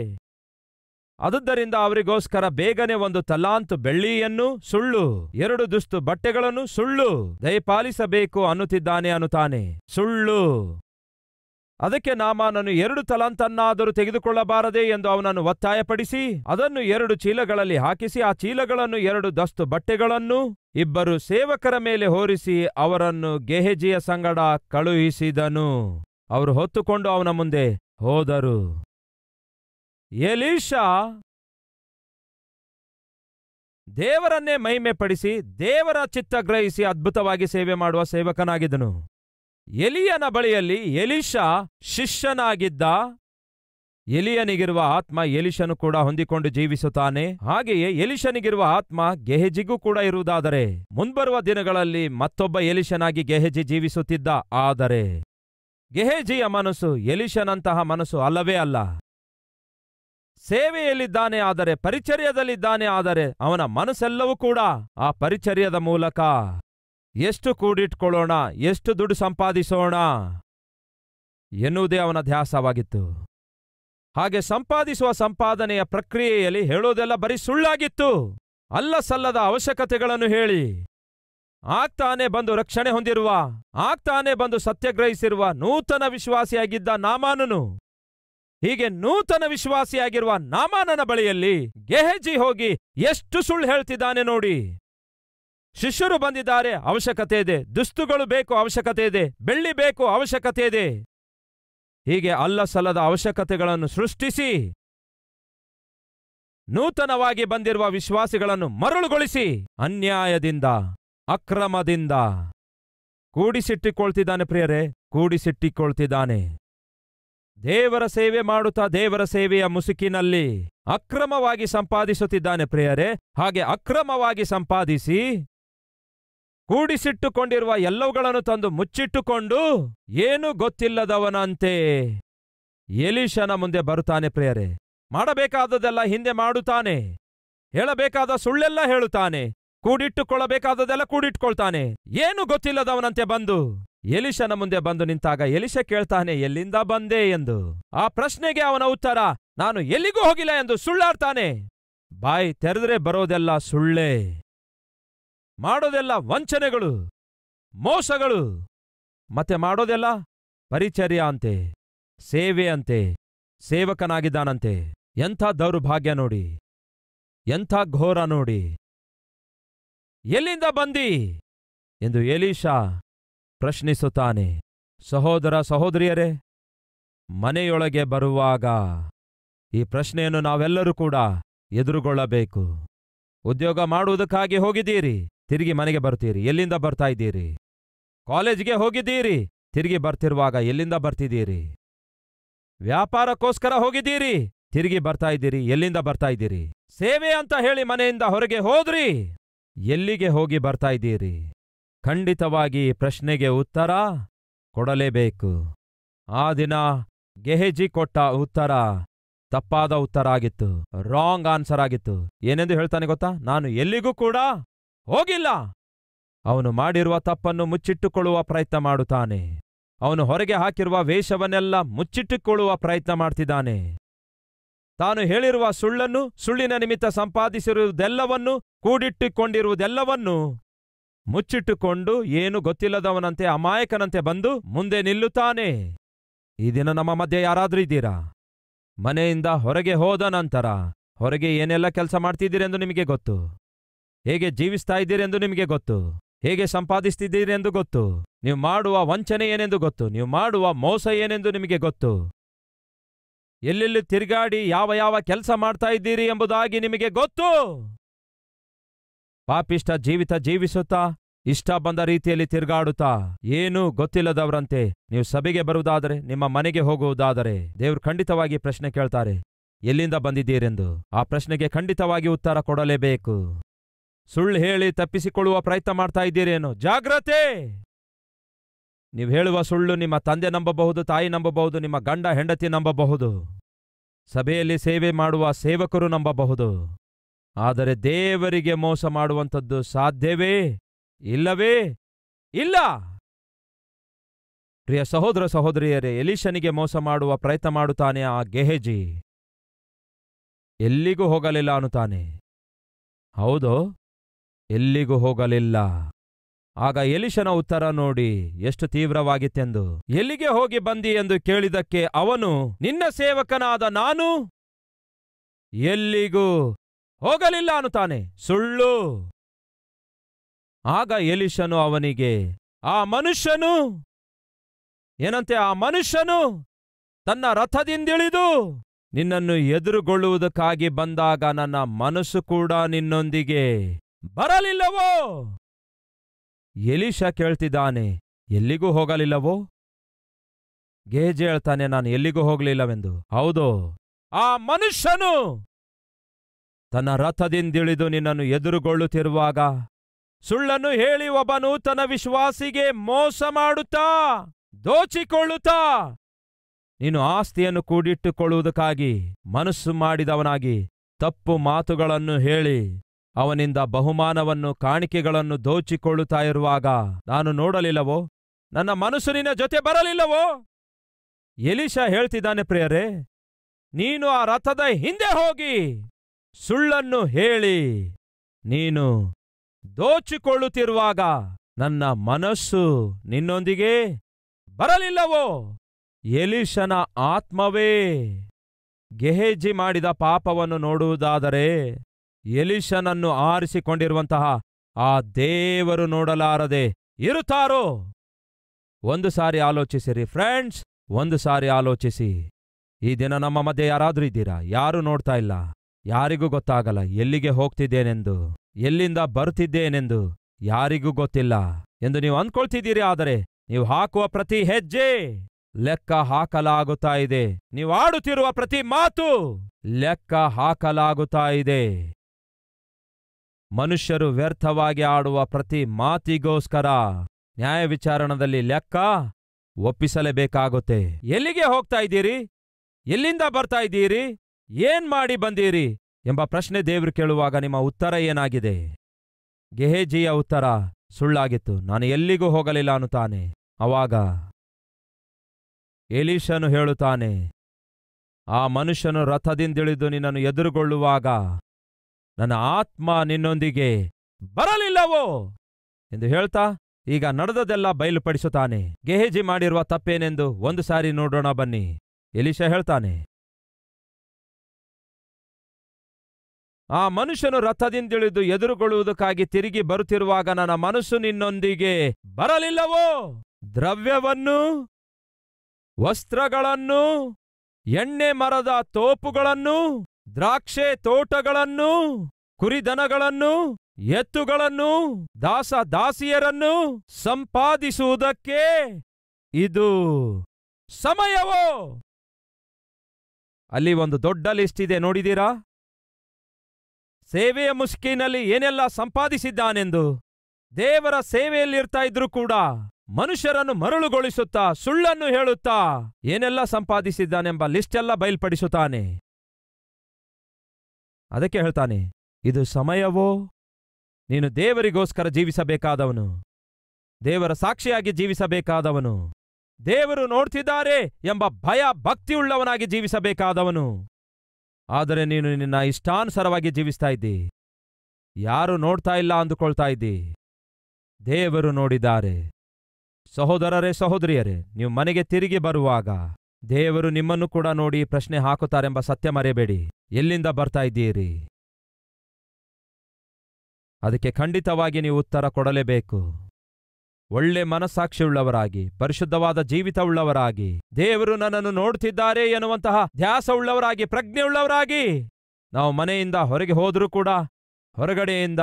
ಅದುದರಿಂದ ಅವರಿಗೋಸ್ಕರ ಬೇಗನೆ ಒಂದು ತಲಾಂತು ಬೆಳ್ಳಿಯನ್ನು ಸುಳ್ಳು ಎರಡು ದುಸ್ತು ಬಟ್ಟೆಗಳನ್ನು ಸುಳ್ಳು ದಯಪಾಲಿಸಬೇಕು ಅನ್ನುತ್ತಿದ್ದಾನೆ ಅನ್ನುತ್ತಾನೆ ಸುಳ್ಳು ಅದಕ್ಕೆ ನಾಮಾನನು ಎರಡು ತಲಾಂತನ್ನಾದರೂ ತೆಗೆದುಕೊಳ್ಳಬಾರದೆ ಎಂದು ಅವನನ್ನು ಒತ್ತಾಯಪಡಿಸಿ ಅದನ್ನು ಎರಡು ಚೀಲಗಳಲ್ಲಿ ಹಾಕಿಸಿ ಆ ಚೀಲಗಳನ್ನು ಎರಡು ದಸ್ತು ಬಟ್ಟೆಗಳನ್ನು ಇಬ್ಬರು ಸೇವಕರ ಮೇಲೆ ಹೋರಿಸಿ ಅವರನ್ನು ಗೆಹೆಜಿಯ ಸಂಗಡ ಕಳುಹಿಸಿದನು ಅವರು ಹೊತ್ತುಕೊಂಡು ಅವನ ಮುಂದೆ ಹೋದರು ಎಲೀಶಾ ದೇವರನ್ನೇ ಮಹಿಮೆ ಪಡಿಸಿ ದೇವರ ಚಿತ್ತ ಗ್ರಹಿಸಿ ಅದ್ಭುತವಾಗಿ ಸೇವೆ ಮಾಡುವ ಸೇವಕನಾಗಿದನು ಎಲಿಯನ ಬಳಿಯಲ್ಲಿ ಎಲಿಷ ಶಿಷ್ಯನಾಗಿದ್ದ ಎಲಿಯನಿಗಿರುವ ಆತ್ಮ ಎಲಿಶನು ಕೂಡ ಹೊಂದಿಕೊಂಡು ಜೀವಿಸುತ್ತಾನೆ ಹಾಗೆಯೇ ಎಲಿಶನಿಗಿರುವ ಆತ್ಮ ಗೆಹೆಜಿಗೂ ಕೂಡ ಇರುವುದಾದರೆ ಮುಂಬರುವ ದಿನಗಳಲ್ಲಿ ಮತ್ತೊಬ್ಬ ಎಲಿಶನಾಗಿ ಗೆಹೆಜಿ ಜೀವಿಸುತ್ತಿದ್ದ ಆದರೆ ಗೆಹೆಜಿಯ ಮನಸ್ಸು ಎಲಿಶನಂತಹ ಮನಸ್ಸು ಅಲ್ಲವೇ ಅಲ್ಲ ಸೇವೆಯಲ್ಲಿದ್ದಾನೆ ಆದರೆ ಪರಿಚರ್ಯದಲ್ಲಿದ್ದಾನೆ ಆದರೆ ಅವನ ಮನಸ್ಸೆಲ್ಲವೂ ಕೂಡ ಆ ಪರಿಚರ್ಯದ ಮೂಲಕ ಎಷ್ಟು ಕೂಡಿಟ್ಕೊಳ್ಳೋಣ ಎಷ್ಟು ದುಡ್ಡು ಸಂಪಾದಿಸೋಣ ಎನ್ನುವುದೇ ಅವನ ಧ್ಯಾಸವಾಗಿತ್ತು ಹಾಗೆ ಸಂಪಾದಿಸುವ ಸಂಪಾದನೆಯ ಪ್ರಕ್ರಿಯೆಯಲ್ಲಿ ಹೇಳೋದೆಲ್ಲ ಬರೀ ಸುಳ್ಳಾಗಿತ್ತು ಅಲ್ಲ ಸಲ್ಲದ ಅವಶ್ಯಕತೆಗಳನ್ನು ಹೇಳಿ ಆಗ್ತಾನೆ ಬಂದು ರಕ್ಷಣೆ ಹೊಂದಿರುವ ಆಗ್ತಾನೆ ಬಂದು ಸತ್ಯಗ್ರಹಿಸಿರುವ ನೂತನ ವಿಶ್ವಾಸಿಯಾಗಿದ್ದ ನಾಮಾನನು ಹೀಗೆ ನೂತನ ವಿಶ್ವಾಸಿಯಾಗಿರುವ ನಾಮಾನನ ಬಳಿಯಲ್ಲಿ ಗೆಹಜಿ ಹೋಗಿ ಎಷ್ಟು ಸುಳ್ಳು ಹೇಳ್ತಿದ್ದಾನೆ ನೋಡಿ ಶಿಷ್ಯರು ಬಂದಿದ್ದಾರೆ ಅವಶ್ಯಕತೆ ಇದೆ ದುಸ್ತುಗಳು ಬೇಕು ಅವಶ್ಯಕತೆ ಇದೆ ಬೆಳ್ಳಿ ಬೇಕು ಅವಶ್ಯಕತೆ ಇದೆ ಹೀಗೆ ಅಲ್ಲ ಸಲ್ಲದ ಅವಶ್ಯಕತೆಗಳನ್ನು ಸೃಷ್ಟಿಸಿ ನೂತನವಾಗಿ ಬಂದಿರುವ ವಿಶ್ವಾಸಿಗಳನ್ನು ಮರಳುಗೊಳಿಸಿ ಅನ್ಯಾಯದಿಂದ ಅಕ್ರಮದಿಂದ ಕೂಡಿಸಿಟ್ಟಿಕೊಳ್ತಿದ್ದಾನೆ ಪ್ರಿಯರೇ ಕೂಡಿಸಿಟ್ಟಿಕೊಳ್ತಿದ್ದಾನೆ ದೇವರ ಸೇವೆ ಮಾಡುತ್ತಾ ದೇವರ ಸೇವೆಯ ಮುಸುಕಿನಲ್ಲಿ ಅಕ್ರಮವಾಗಿ ಸಂಪಾದಿಸುತ್ತಿದ್ದಾನೆ ಪ್ರಿಯರೇ ಹಾಗೆ ಅಕ್ರಮವಾಗಿ ಸಂಪಾದಿಸಿ ಕೂಡಿಸಿಟ್ಟುಕೊಂಡಿರುವ ಎಲ್ಲವುಗಳನ್ನು ತಂದು ಮುಚ್ಚಿಟ್ಟುಕೊಂಡು ಏನೂ ಗೊತ್ತಿಲ್ಲದವನಂತೆ ಎಲಿಶನ ಮುಂದೆ ಬರುತ್ತಾನೆ ಪ್ರಿಯರೇ ಮಾಡಬೇಕಾದದೆಲ್ಲ ಹಿಂದೆ ಮಾಡುತ್ತಾನೆ ಹೇಳಬೇಕಾದ ಸುಳ್ಳೆಲ್ಲ ಹೇಳುತ್ತಾನೆ ಕೂಡಿಟ್ಟುಕೊಳ್ಳಬೇಕಾದದೆಲ್ಲ ಕೂಡಿಟ್ಕೊಳ್ತಾನೆ ಏನು ಗೊತ್ತಿಲ್ಲದವನಂತೆ ಬಂದು ಎಲಿಶನ ಮುಂದೆ ಬಂದು ನಿಂತಾಗ ಎಲಿಶ ಕೇಳ್ತಾನೆ ಎಲ್ಲಿಂದ ಬಂದೆ ಎಂದು ಆ ಪ್ರಶ್ನೆಗೆ ಅವನ ಉತ್ತರ ನಾನು ಎಲ್ಲಿಗೂ ಹೋಗಿಲ್ಲ ಎಂದು ಸುಳ್ಳಾಡ್ತಾನೆ ಬಾಯಿ ತೆರೆದ್ರೆ ಬರೋದೆಲ್ಲ ಸುಳ್ಳೇ ಮಾಡೋದೆಲ್ಲ ವಂಚನೆಗಳು ಮೋಸಗಳು ಮತ್ತೆ ಮಾಡೋದೆಲ್ಲ ಪರಿಚರ್ಯ ಅಂತೆ ಸೇವೆ ಅಂತೆ ಸೇವಕನಾಗಿದ್ದಾನಂತೆ ಎಂಥ ದೌರ್ಭಾಗ್ಯ ನೋಡಿ ಎಂಥ ಘೋರ ನೋಡಿ ಎಲ್ಲಿಂದ ಬಂದಿ ಎಂದು ಎಲೀಶಾ ಪ್ರಶ್ನಿಸುತ್ತಾನೆ ಸಹೋದರ ಸಹೋದರಿಯರೇ ಮನೆಯೊಳಗೆ ಬರುವಾಗ ಈ ಪ್ರಶ್ನೆಯನ್ನು ನಾವೆಲ್ಲರೂ ಕೂಡ ಎದುರುಗೊಳ್ಳಬೇಕು ಉದ್ಯೋಗ ಮಾಡುವುದಕ್ಕಾಗಿ ಹೋಗಿದ್ದೀರಿ ತಿರುಗಿ ಮನೆಗೆ ಬರ್ತೀರಿ ಎಲ್ಲಿಂದ ಬರ್ತಾ ಇದ್ದೀರಿ ಕಾಲೇಜ್ಗೆ ಹೋಗಿದ್ದೀರಿ ತಿರುಗಿ ಬರ್ತಿರುವಾಗ ಎಲ್ಲಿಂದ ಬರ್ತಿದ್ದೀರಿ ವ್ಯಾಪಾರಕ್ಕೋಸ್ಕರ ಹೋಗಿದ್ದೀರಿ ತಿರುಗಿ ಬರ್ತಾ ಇದ್ದೀರಿ ಎಲ್ಲಿಂದ ಬರ್ತಾ ಇದ್ದೀರಿ ಸೇವೆ ಅಂತ ಹೇಳಿ ಮನೆಯಿಂದ ಹೊರಗೆ ಹೋದ್ರಿ ಎಲ್ಲಿಗೆ ಹೋಗಿ ಬರ್ತಾ ಇದ್ದೀರಿ ಖಂಡಿತವಾಗಿ ಪ್ರಶ್ನೆಗೆ ಉತ್ತರ ಕೊಡಲೇಬೇಕು ಆ ದಿನ ಗೆಹೆಜಿ ಕೊಟ್ಟ ಉತ್ತರ ತಪ್ಪಾದ ಉತ್ತರ ಆಗಿತ್ತು ರಾಂಗ್ ಆನ್ಸರ್ ಆಗಿತ್ತು ಏನೆಂದು ಹೇಳ್ತಾನೆ ಗೊತ್ತಾ ನಾನು ಎಲ್ಲಿಗೂ ಕೂಡ ಹೋಗಿಲ್ಲ ಅವನು ಮಾಡಿರುವ ತಪ್ಪನ್ನು ಮುಚ್ಚಿಟ್ಟುಕೊಳ್ಳುವ ಪ್ರಯತ್ನ ಮಾಡುತ್ತಾನೆ ಅವನು ಹೊರಗೆ ಹಾಕಿರುವ ವೇಷವನ್ನೆಲ್ಲ ಮುಚ್ಚಿಟ್ಟುಕೊಳ್ಳುವ ಪ್ರಯತ್ನ ಮಾಡ್ತಿದ್ದಾನೆ ತಾನು ಹೇಳಿರುವ ಸುಳ್ಳನ್ನು ಸುಳ್ಳಿನ ನಿಮಿತ್ತ ಸಂಪಾದಿಸಿರುವುದೆಲ್ಲವನ್ನು ಕೂಡಿಟ್ಟುಕೊಂಡಿರುವುದೆಲ್ಲವನ್ನು ಮುಚ್ಚಿಟ್ಟುಕೊಂಡು ಏನು ಗೊತ್ತಿಲ್ಲದವನಂತೆ ಅಮಾಯಕನಂತೆ ಬಂದು ಮುಂದೆ ನಿಲ್ಲುತ್ತಾನೆ ಈ ದಿನ ನಮ್ಮ ಮಧ್ಯೆ ಯಾರಾದ್ರೂ ಇದ್ದೀರಾ ಮನೆಯಿಂದ ಹೊರಗೆ ಹೋದ ನಂತರ ಹೊರಗೆ ಏನೆಲ್ಲ ಕೆಲಸ ಮಾಡ್ತಿದ್ದೀರೆಂದು ನಿಮಗೆ ಗೊತ್ತು ಹೇಗೆ ಜೀವಿಸ್ತಾ ಎಂದು ನಿಮಗೆ ಗೊತ್ತು ಹೇಗೆ ಎಂದು ಗೊತ್ತು ನೀವು ಮಾಡುವ ವಂಚನೆ ಏನೆಂದು ಗೊತ್ತು ನೀವು ಮಾಡುವ ಮೋಸ ಏನೆಂದು ನಿಮಗೆ ಗೊತ್ತು ಎಲ್ಲೆಲ್ಲಿ ತಿರುಗಾಡಿ ಯಾವ ಯಾವ ಕೆಲಸ ಮಾಡ್ತಾ ಇದ್ದೀರಿ ಎಂಬುದಾಗಿ ನಿಮಗೆ ಗೊತ್ತು ಪಾಪಿಷ್ಟ ಜೀವಿತ ಜೀವಿಸುತ್ತಾ ಇಷ್ಟ ಬಂದ ರೀತಿಯಲ್ಲಿ ತಿರುಗಾಡುತ್ತಾ ಏನೂ ಗೊತ್ತಿಲ್ಲದವರಂತೆ ನೀವು ಸಭೆಗೆ ಬರುವುದಾದರೆ ನಿಮ್ಮ ಮನೆಗೆ ಹೋಗುವುದಾದರೆ ದೇವರು ಖಂಡಿತವಾಗಿ ಪ್ರಶ್ನೆ ಕೇಳ್ತಾರೆ ಎಲ್ಲಿಂದ ಬಂದಿದ್ದೀರೆಂದು ಆ ಪ್ರಶ್ನೆಗೆ ಖಂಡಿತವಾಗಿ ಉತ್ತರ ಕೊಡಲೇಬೇಕು ಸುಳ್ಳು ಹೇಳಿ ತಪ್ಪಿಸಿಕೊಳ್ಳುವ ಪ್ರಯತ್ನ ಮಾಡ್ತಾ ಇದ್ದೀರೇನು ಜಾಗ್ರತೆ ನೀವು ಹೇಳುವ ಸುಳ್ಳು ನಿಮ್ಮ ತಂದೆ ನಂಬಬಹುದು ತಾಯಿ ನಂಬಬಹುದು ನಿಮ್ಮ ಗಂಡ ಹೆಂಡತಿ ನಂಬಬಹುದು ಸಭೆಯಲ್ಲಿ ಸೇವೆ ಮಾಡುವ ಸೇವಕರು ನಂಬಬಹುದು ಆದರೆ ದೇವರಿಗೆ ಮೋಸ ಮಾಡುವಂಥದ್ದು ಸಾಧ್ಯವೇ ಇಲ್ಲವೇ ಇಲ್ಲ ಪ್ರಿಯ ಸಹೋದರ ಸಹೋದರಿಯರೇ ಎಲಿಶನಿಗೆ ಮೋಸ ಮಾಡುವ ಪ್ರಯತ್ನ ಮಾಡುತ್ತಾನೆ ಆ ಗೆಹೆಜಿ ಎಲ್ಲಿಗೂ ಹೋಗಲಿಲ್ಲ ಅನ್ನುತ್ತಾನೆ ಹೌದು ಎಲ್ಲಿಗೂ ಹೋಗಲಿಲ್ಲ ಆಗ ಎಲಿಶನ ಉತ್ತರ ನೋಡಿ ಎಷ್ಟು ತೀವ್ರವಾಗಿತ್ತೆಂದು ಎಲ್ಲಿಗೆ ಹೋಗಿ ಬಂದಿ ಎಂದು ಕೇಳಿದಕ್ಕೆ ಅವನು ನಿನ್ನ ಸೇವಕನಾದ ನಾನು ಎಲ್ಲಿಗೂ ಹೋಗಲಿಲ್ಲ ಅನ್ನುತ್ತಾನೆ ಸುಳ್ಳು ಆಗ ಎಲಿಶನು ಅವನಿಗೆ ಆ ಮನುಷ್ಯನು ಏನಂತೆ ಆ ಮನುಷ್ಯನು ತನ್ನ ರಥದಿಂದಿಳಿದು ನಿನ್ನನ್ನು ಎದುರುಗೊಳ್ಳುವುದಕ್ಕಾಗಿ ಬಂದಾಗ ನನ್ನ ಮನಸ್ಸು ಕೂಡ ನಿನ್ನೊಂದಿಗೆ ಬರಲಿಲ್ಲವೋ ಎಲಿಶ ಕೇಳ್ತಿದ್ದಾನೆ ಎಲ್ಲಿಗೂ ಹೋಗಲಿಲ್ಲವೋ ಗೇಜ್ ಹೇಳ್ತಾನೆ ನಾನು ಎಲ್ಲಿಗೂ ಹೋಗಲಿಲ್ಲವೆಂದು ಹೌದು ಆ ಮನುಷ್ಯನು ತನ್ನ ರಥದಿಂದಿಳಿದು ನಿನ್ನನ್ನು ಎದುರುಗೊಳ್ಳುತ್ತಿರುವಾಗ ಸುಳ್ಳನ್ನು ಹೇಳಿ ಒಬ್ಬನು ತನ್ನ ವಿಶ್ವಾಸಿಗೆ ಮೋಸ ಮಾಡುತ್ತಾ ದೋಚಿಕೊಳ್ಳುತ್ತಾ ನೀನು ಆಸ್ತಿಯನ್ನು ಕೂಡಿಟ್ಟುಕೊಳ್ಳುವುದಕ್ಕಾಗಿ ಮನಸ್ಸು ಮಾಡಿದವನಾಗಿ ತಪ್ಪು ಮಾತುಗಳನ್ನು ಹೇಳಿ ಅವನಿಂದ ಬಹುಮಾನವನ್ನು ಕಾಣಿಕೆಗಳನ್ನು ದೋಚಿಕೊಳ್ಳುತ್ತಾ ಇರುವಾಗ ನಾನು ನೋಡಲಿಲ್ಲವೋ ನನ್ನ ಮನಸ್ಸು ನಿನ್ನ ಜೊತೆ ಬರಲಿಲ್ಲವೋ ಎಲಿಶ ಹೇಳ್ತಿದ್ದಾನೆ ಪ್ರಿಯರೇ ನೀನು ಆ ರಥದ ಹಿಂದೆ ಹೋಗಿ ಸುಳ್ಳನ್ನು ಹೇಳಿ ನೀನು ದೋಚಿಕೊಳ್ಳುತ್ತಿರುವಾಗ ನನ್ನ ಮನಸ್ಸು ನಿನ್ನೊಂದಿಗೆ ಬರಲಿಲ್ಲವೋ ಎಲಿಶನ ಆತ್ಮವೇ ಗೆಹೇಜಿ ಮಾಡಿದ ಪಾಪವನ್ನು ನೋಡುವುದಾದರೆ ಎಲಿಶನನ್ನು ಆರಿಸಿಕೊಂಡಿರುವಂತಹ ಆ ದೇವರು ನೋಡಲಾರದೆ ಇರುತ್ತಾರೋ ಒಂದು ಸಾರಿ ಆಲೋಚಿಸಿರಿ ಫ್ರೆಂಡ್ಸ್ ಒಂದು ಸಾರಿ ಆಲೋಚಿಸಿ ಈ ದಿನ ನಮ್ಮ ಮಧ್ಯೆ ಯಾರಾದರೂ ಇದ್ದೀರಾ ಯಾರೂ ನೋಡ್ತಾ ಇಲ್ಲ ಯಾರಿಗೂ ಗೊತ್ತಾಗಲ್ಲ ಎಲ್ಲಿಗೆ ಹೋಗ್ತಿದ್ದೇನೆಂದು ಎಲ್ಲಿಂದ ಬರುತ್ತಿದ್ದೇನೆಂದು ಯಾರಿಗೂ ಗೊತ್ತಿಲ್ಲ ಎಂದು ನೀವು ಅಂದ್ಕೊಳ್ತಿದ್ದೀರಿ ಆದರೆ ನೀವು ಹಾಕುವ ಪ್ರತಿ ಹೆಜ್ಜೆ ಲೆಕ್ಕ ಹಾಕಲಾಗುತ್ತಾ ಇದೆ ನೀವು ಆಡುತ್ತಿರುವ ಪ್ರತಿ ಮಾತು ಲೆಕ್ಕ ಹಾಕಲಾಗುತ್ತಾ ಇದೆ ಮನುಷ್ಯರು ವ್ಯರ್ಥವಾಗಿ ಆಡುವ ಪ್ರತಿ ಮಾತಿಗೋಸ್ಕರ ನ್ಯಾಯ ವಿಚಾರಣದಲ್ಲಿ ಲೆಕ್ಕ ಒಪ್ಪಿಸಲೇಬೇಕಾಗುತ್ತೆ ಎಲ್ಲಿಗೆ ಹೋಗ್ತಾ ಇದ್ದೀರಿ ಎಲ್ಲಿಂದ ಬರ್ತಾ ಇದ್ದೀರಿ ಏನ್ ಮಾಡಿ ಬಂದೀರಿ ಎಂಬ ಪ್ರಶ್ನೆ ದೇವ್ರು ಕೇಳುವಾಗ ನಿಮ್ಮ ಉತ್ತರ ಏನಾಗಿದೆ ಗೆಹೇಜಿಯ ಉತ್ತರ ಸುಳ್ಳಾಗಿತ್ತು ನಾನು ಎಲ್ಲಿಗೂ ಹೋಗಲಿಲ್ಲ ಅನ್ನುತ್ತಾನೆ ಅವಾಗ ಎಲೀಶನು ಹೇಳುತ್ತಾನೆ ಆ ಮನುಷ್ಯನು ರಥದಿಂದಿಳಿದು ನಿನ್ನನ್ನು ಎದುರುಗೊಳ್ಳುವಾಗ ನನ್ನ ಆತ್ಮ ನಿನ್ನೊಂದಿಗೆ ಬರಲಿಲ್ಲವೋ ಎಂದು ಹೇಳ್ತಾ ಈಗ ನಡೆದದೆಲ್ಲ ಬಯಲುಪಡಿಸುತ್ತಾನೆ ಗೆಹೇಜಿ ಮಾಡಿರುವ ತಪ್ಪೇನೆಂದು ಒಂದು ಸಾರಿ ನೋಡೋಣ ಬನ್ನಿ ಎಲಿಶ ಹೇಳ್ತಾನೆ ಆ ಮನುಷ್ಯನು ರಥದಿಂದಿಳಿದು ಎದುರುಗೊಳ್ಳುವುದಕ್ಕಾಗಿ ತಿರುಗಿ ಬರುತ್ತಿರುವಾಗ ನನ್ನ ಮನಸ್ಸು ನಿನ್ನೊಂದಿಗೆ ಬರಲಿಲ್ಲವೋ ದ್ರವ್ಯವನ್ನು ವಸ್ತ್ರಗಳನ್ನು ಎಣ್ಣೆ ಮರದ ತೋಪುಗಳನ್ನು ದ್ರಾಕ್ಷೆ ತೋಟಗಳನ್ನು ಕುರಿದನಗಳನ್ನು ಎತ್ತುಗಳನ್ನು ದಾಸ ದಾಸಿಯರನ್ನು ಸಂಪಾದಿಸುವುದಕ್ಕೆ ಇದು ಸಮಯವೋ ಅಲ್ಲಿ ಒಂದು ದೊಡ್ಡ ಲಿಸ್ಟ್ ಇದೆ ನೋಡಿದೀರಾ ಸೇವೆಯ ಮುಷ್ಕಿನಲ್ಲಿ ಏನೆಲ್ಲ ಸಂಪಾದಿಸಿದ್ದಾನೆಂದು ದೇವರ ಸೇವೆಯಲ್ಲಿರ್ತಾ ಇದ್ರೂ ಕೂಡ ಮನುಷ್ಯರನ್ನು ಮರಳುಗೊಳಿಸುತ್ತಾ ಸುಳ್ಳನ್ನು ಹೇಳುತ್ತಾ ಏನೆಲ್ಲ ಸಂಪಾದಿಸಿದ್ದಾನೆಂಬ ಲಿಸ್ಟ್ ಎಲ್ಲ ಬಯಲ್ಪಡಿಸುತ್ತಾನೆ ಅದಕ್ಕೆ ಹೇಳ್ತಾನೆ ಇದು ಸಮಯವೋ ನೀನು ದೇವರಿಗೋಸ್ಕರ ಜೀವಿಸಬೇಕಾದವನು ದೇವರ ಸಾಕ್ಷಿಯಾಗಿ ಜೀವಿಸಬೇಕಾದವನು ದೇವರು ನೋಡ್ತಿದ್ದಾರೆ ಎಂಬ ಭಯ ಭಕ್ತಿಯುಳ್ಳವನಾಗಿ ಜೀವಿಸಬೇಕಾದವನು ಆದರೆ ನೀನು ನಿನ್ನ ಇಷ್ಟಾನುಸಾರವಾಗಿ ಜೀವಿಸ್ತಾ ಇದ್ದಿ ಯಾರು ನೋಡ್ತಾ ಇಲ್ಲ ಅಂದುಕೊಳ್ತಾ ಇದ್ದಿ ದೇವರು ನೋಡಿದ್ದಾರೆ ಸಹೋದರರೇ ಸಹೋದರಿಯರೇ ನೀವು ಮನೆಗೆ ತಿರುಗಿ ಬರುವಾಗ ದೇವರು ನಿಮ್ಮನ್ನು ಕೂಡ ನೋಡಿ ಪ್ರಶ್ನೆ ಹಾಕುತ್ತಾರೆಂಬ ಸತ್ಯ ಮರೆಯಬೇಡಿ ಎಲ್ಲಿಂದ ಬರ್ತಾ ಇದ್ದೀರಿ ಅದಕ್ಕೆ ಖಂಡಿತವಾಗಿ ನೀವು ಉತ್ತರ ಕೊಡಲೇಬೇಕು ಒಳ್ಳೆ ಮನಸ್ಸಾಕ್ಷಿಯುಳ್ಳವರಾಗಿ ಪರಿಶುದ್ಧವಾದ ಜೀವಿತವುಳ್ಳವರಾಗಿ ದೇವರು ನನ್ನನ್ನು ನೋಡುತ್ತಿದ್ದಾರೆ ಎನ್ನುವಂತಹ ಧ್ಯಾಸವುಳ್ಳವರಾಗಿ ಪ್ರಜ್ಞೆಯುಳ್ಳವರಾಗಿ ನಾವು ಮನೆಯಿಂದ ಹೊರಗೆ ಹೋದ್ರೂ ಕೂಡ ಹೊರಗಡೆಯಿಂದ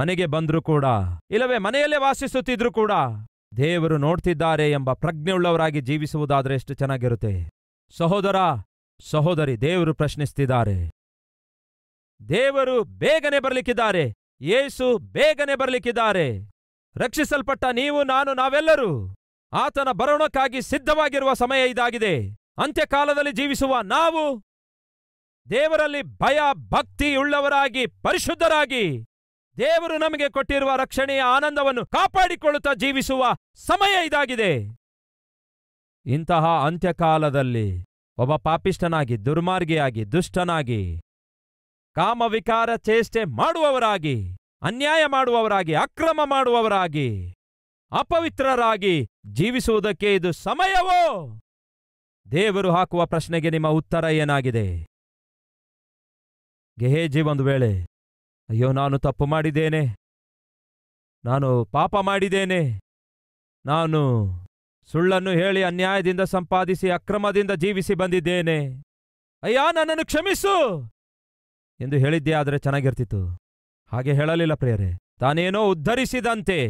ಮನೆಗೆ ಬಂದ್ರೂ ಕೂಡ ಇಲ್ಲವೇ ಮನೆಯಲ್ಲೇ ವಾಸಿಸುತ್ತಿದ್ರು ಕೂಡ ದೇವರು ನೋಡ್ತಿದ್ದಾರೆ ಎಂಬ ಪ್ರಜ್ಞೆಯುಳ್ಳವರಾಗಿ ಜೀವಿಸುವುದಾದರೆ ಎಷ್ಟು ಚೆನ್ನಾಗಿರುತ್ತೆ ಸಹೋದರ ಸಹೋದರಿ ದೇವರು ಪ್ರಶ್ನಿಸ್ತಿದ್ದಾರೆ ದೇವರು ಬೇಗನೆ ಬರಲಿಕ್ಕಿದ್ದಾರೆ ಏಸು ಬೇಗನೆ ಬರಲಿಕ್ಕಿದ್ದಾರೆ ರಕ್ಷಿಸಲ್ಪಟ್ಟ ನೀವು ನಾನು ನಾವೆಲ್ಲರೂ ಆತನ ಬರೋಣಕ್ಕಾಗಿ ಸಿದ್ಧವಾಗಿರುವ ಸಮಯ ಇದಾಗಿದೆ ಅಂತ್ಯಕಾಲದಲ್ಲಿ ಜೀವಿಸುವ ನಾವು ದೇವರಲ್ಲಿ ಭಯ ಭಕ್ತಿ ಉಳ್ಳವರಾಗಿ ಪರಿಶುದ್ಧರಾಗಿ ದೇವರು ನಮಗೆ ಕೊಟ್ಟಿರುವ ರಕ್ಷಣೆಯ ಆನಂದವನ್ನು ಕಾಪಾಡಿಕೊಳ್ಳುತ್ತಾ ಜೀವಿಸುವ ಸಮಯ ಇದಾಗಿದೆ ಇಂತಹ ಅಂತ್ಯಕಾಲದಲ್ಲಿ ಒಬ್ಬ ಪಾಪಿಷ್ಟನಾಗಿ ದುರ್ಮಾರ್ಗಿಯಾಗಿ ದುಷ್ಟನಾಗಿ ಕಾಮವಿಕಾರ ಚೇಷ್ಟೆ ಮಾಡುವವರಾಗಿ ಅನ್ಯಾಯ ಮಾಡುವವರಾಗಿ ಅಕ್ರಮ ಮಾಡುವವರಾಗಿ ಅಪವಿತ್ರರಾಗಿ ಜೀವಿಸುವುದಕ್ಕೆ ಇದು ಸಮಯವೋ ದೇವರು ಹಾಕುವ ಪ್ರಶ್ನೆಗೆ ನಿಮ್ಮ ಉತ್ತರ ಏನಾಗಿದೆ ಗೆಹೇಜಿ ಒಂದು ವೇಳೆ ಅಯ್ಯೋ ನಾನು ತಪ್ಪು ಮಾಡಿದ್ದೇನೆ ನಾನು ಪಾಪ ಮಾಡಿದ್ದೇನೆ ನಾನು ಸುಳ್ಳನ್ನು ಹೇಳಿ ಅನ್ಯಾಯದಿಂದ ಸಂಪಾದಿಸಿ ಅಕ್ರಮದಿಂದ ಜೀವಿಸಿ ಬಂದಿದ್ದೇನೆ ಅಯ್ಯ ನನ್ನನ್ನು ಕ್ಷಮಿಸು ಎಂದು ಹೇಳಿದ್ದೆ ಆದರೆ ಚೆನ್ನಾಗಿರ್ತಿತ್ತು ಹಾಗೆ ಹೇಳಲಿಲ್ಲ ಪ್ರಿಯರೇ ತಾನೇನೋ ಉದ್ಧರಿಸಿದಂತೆ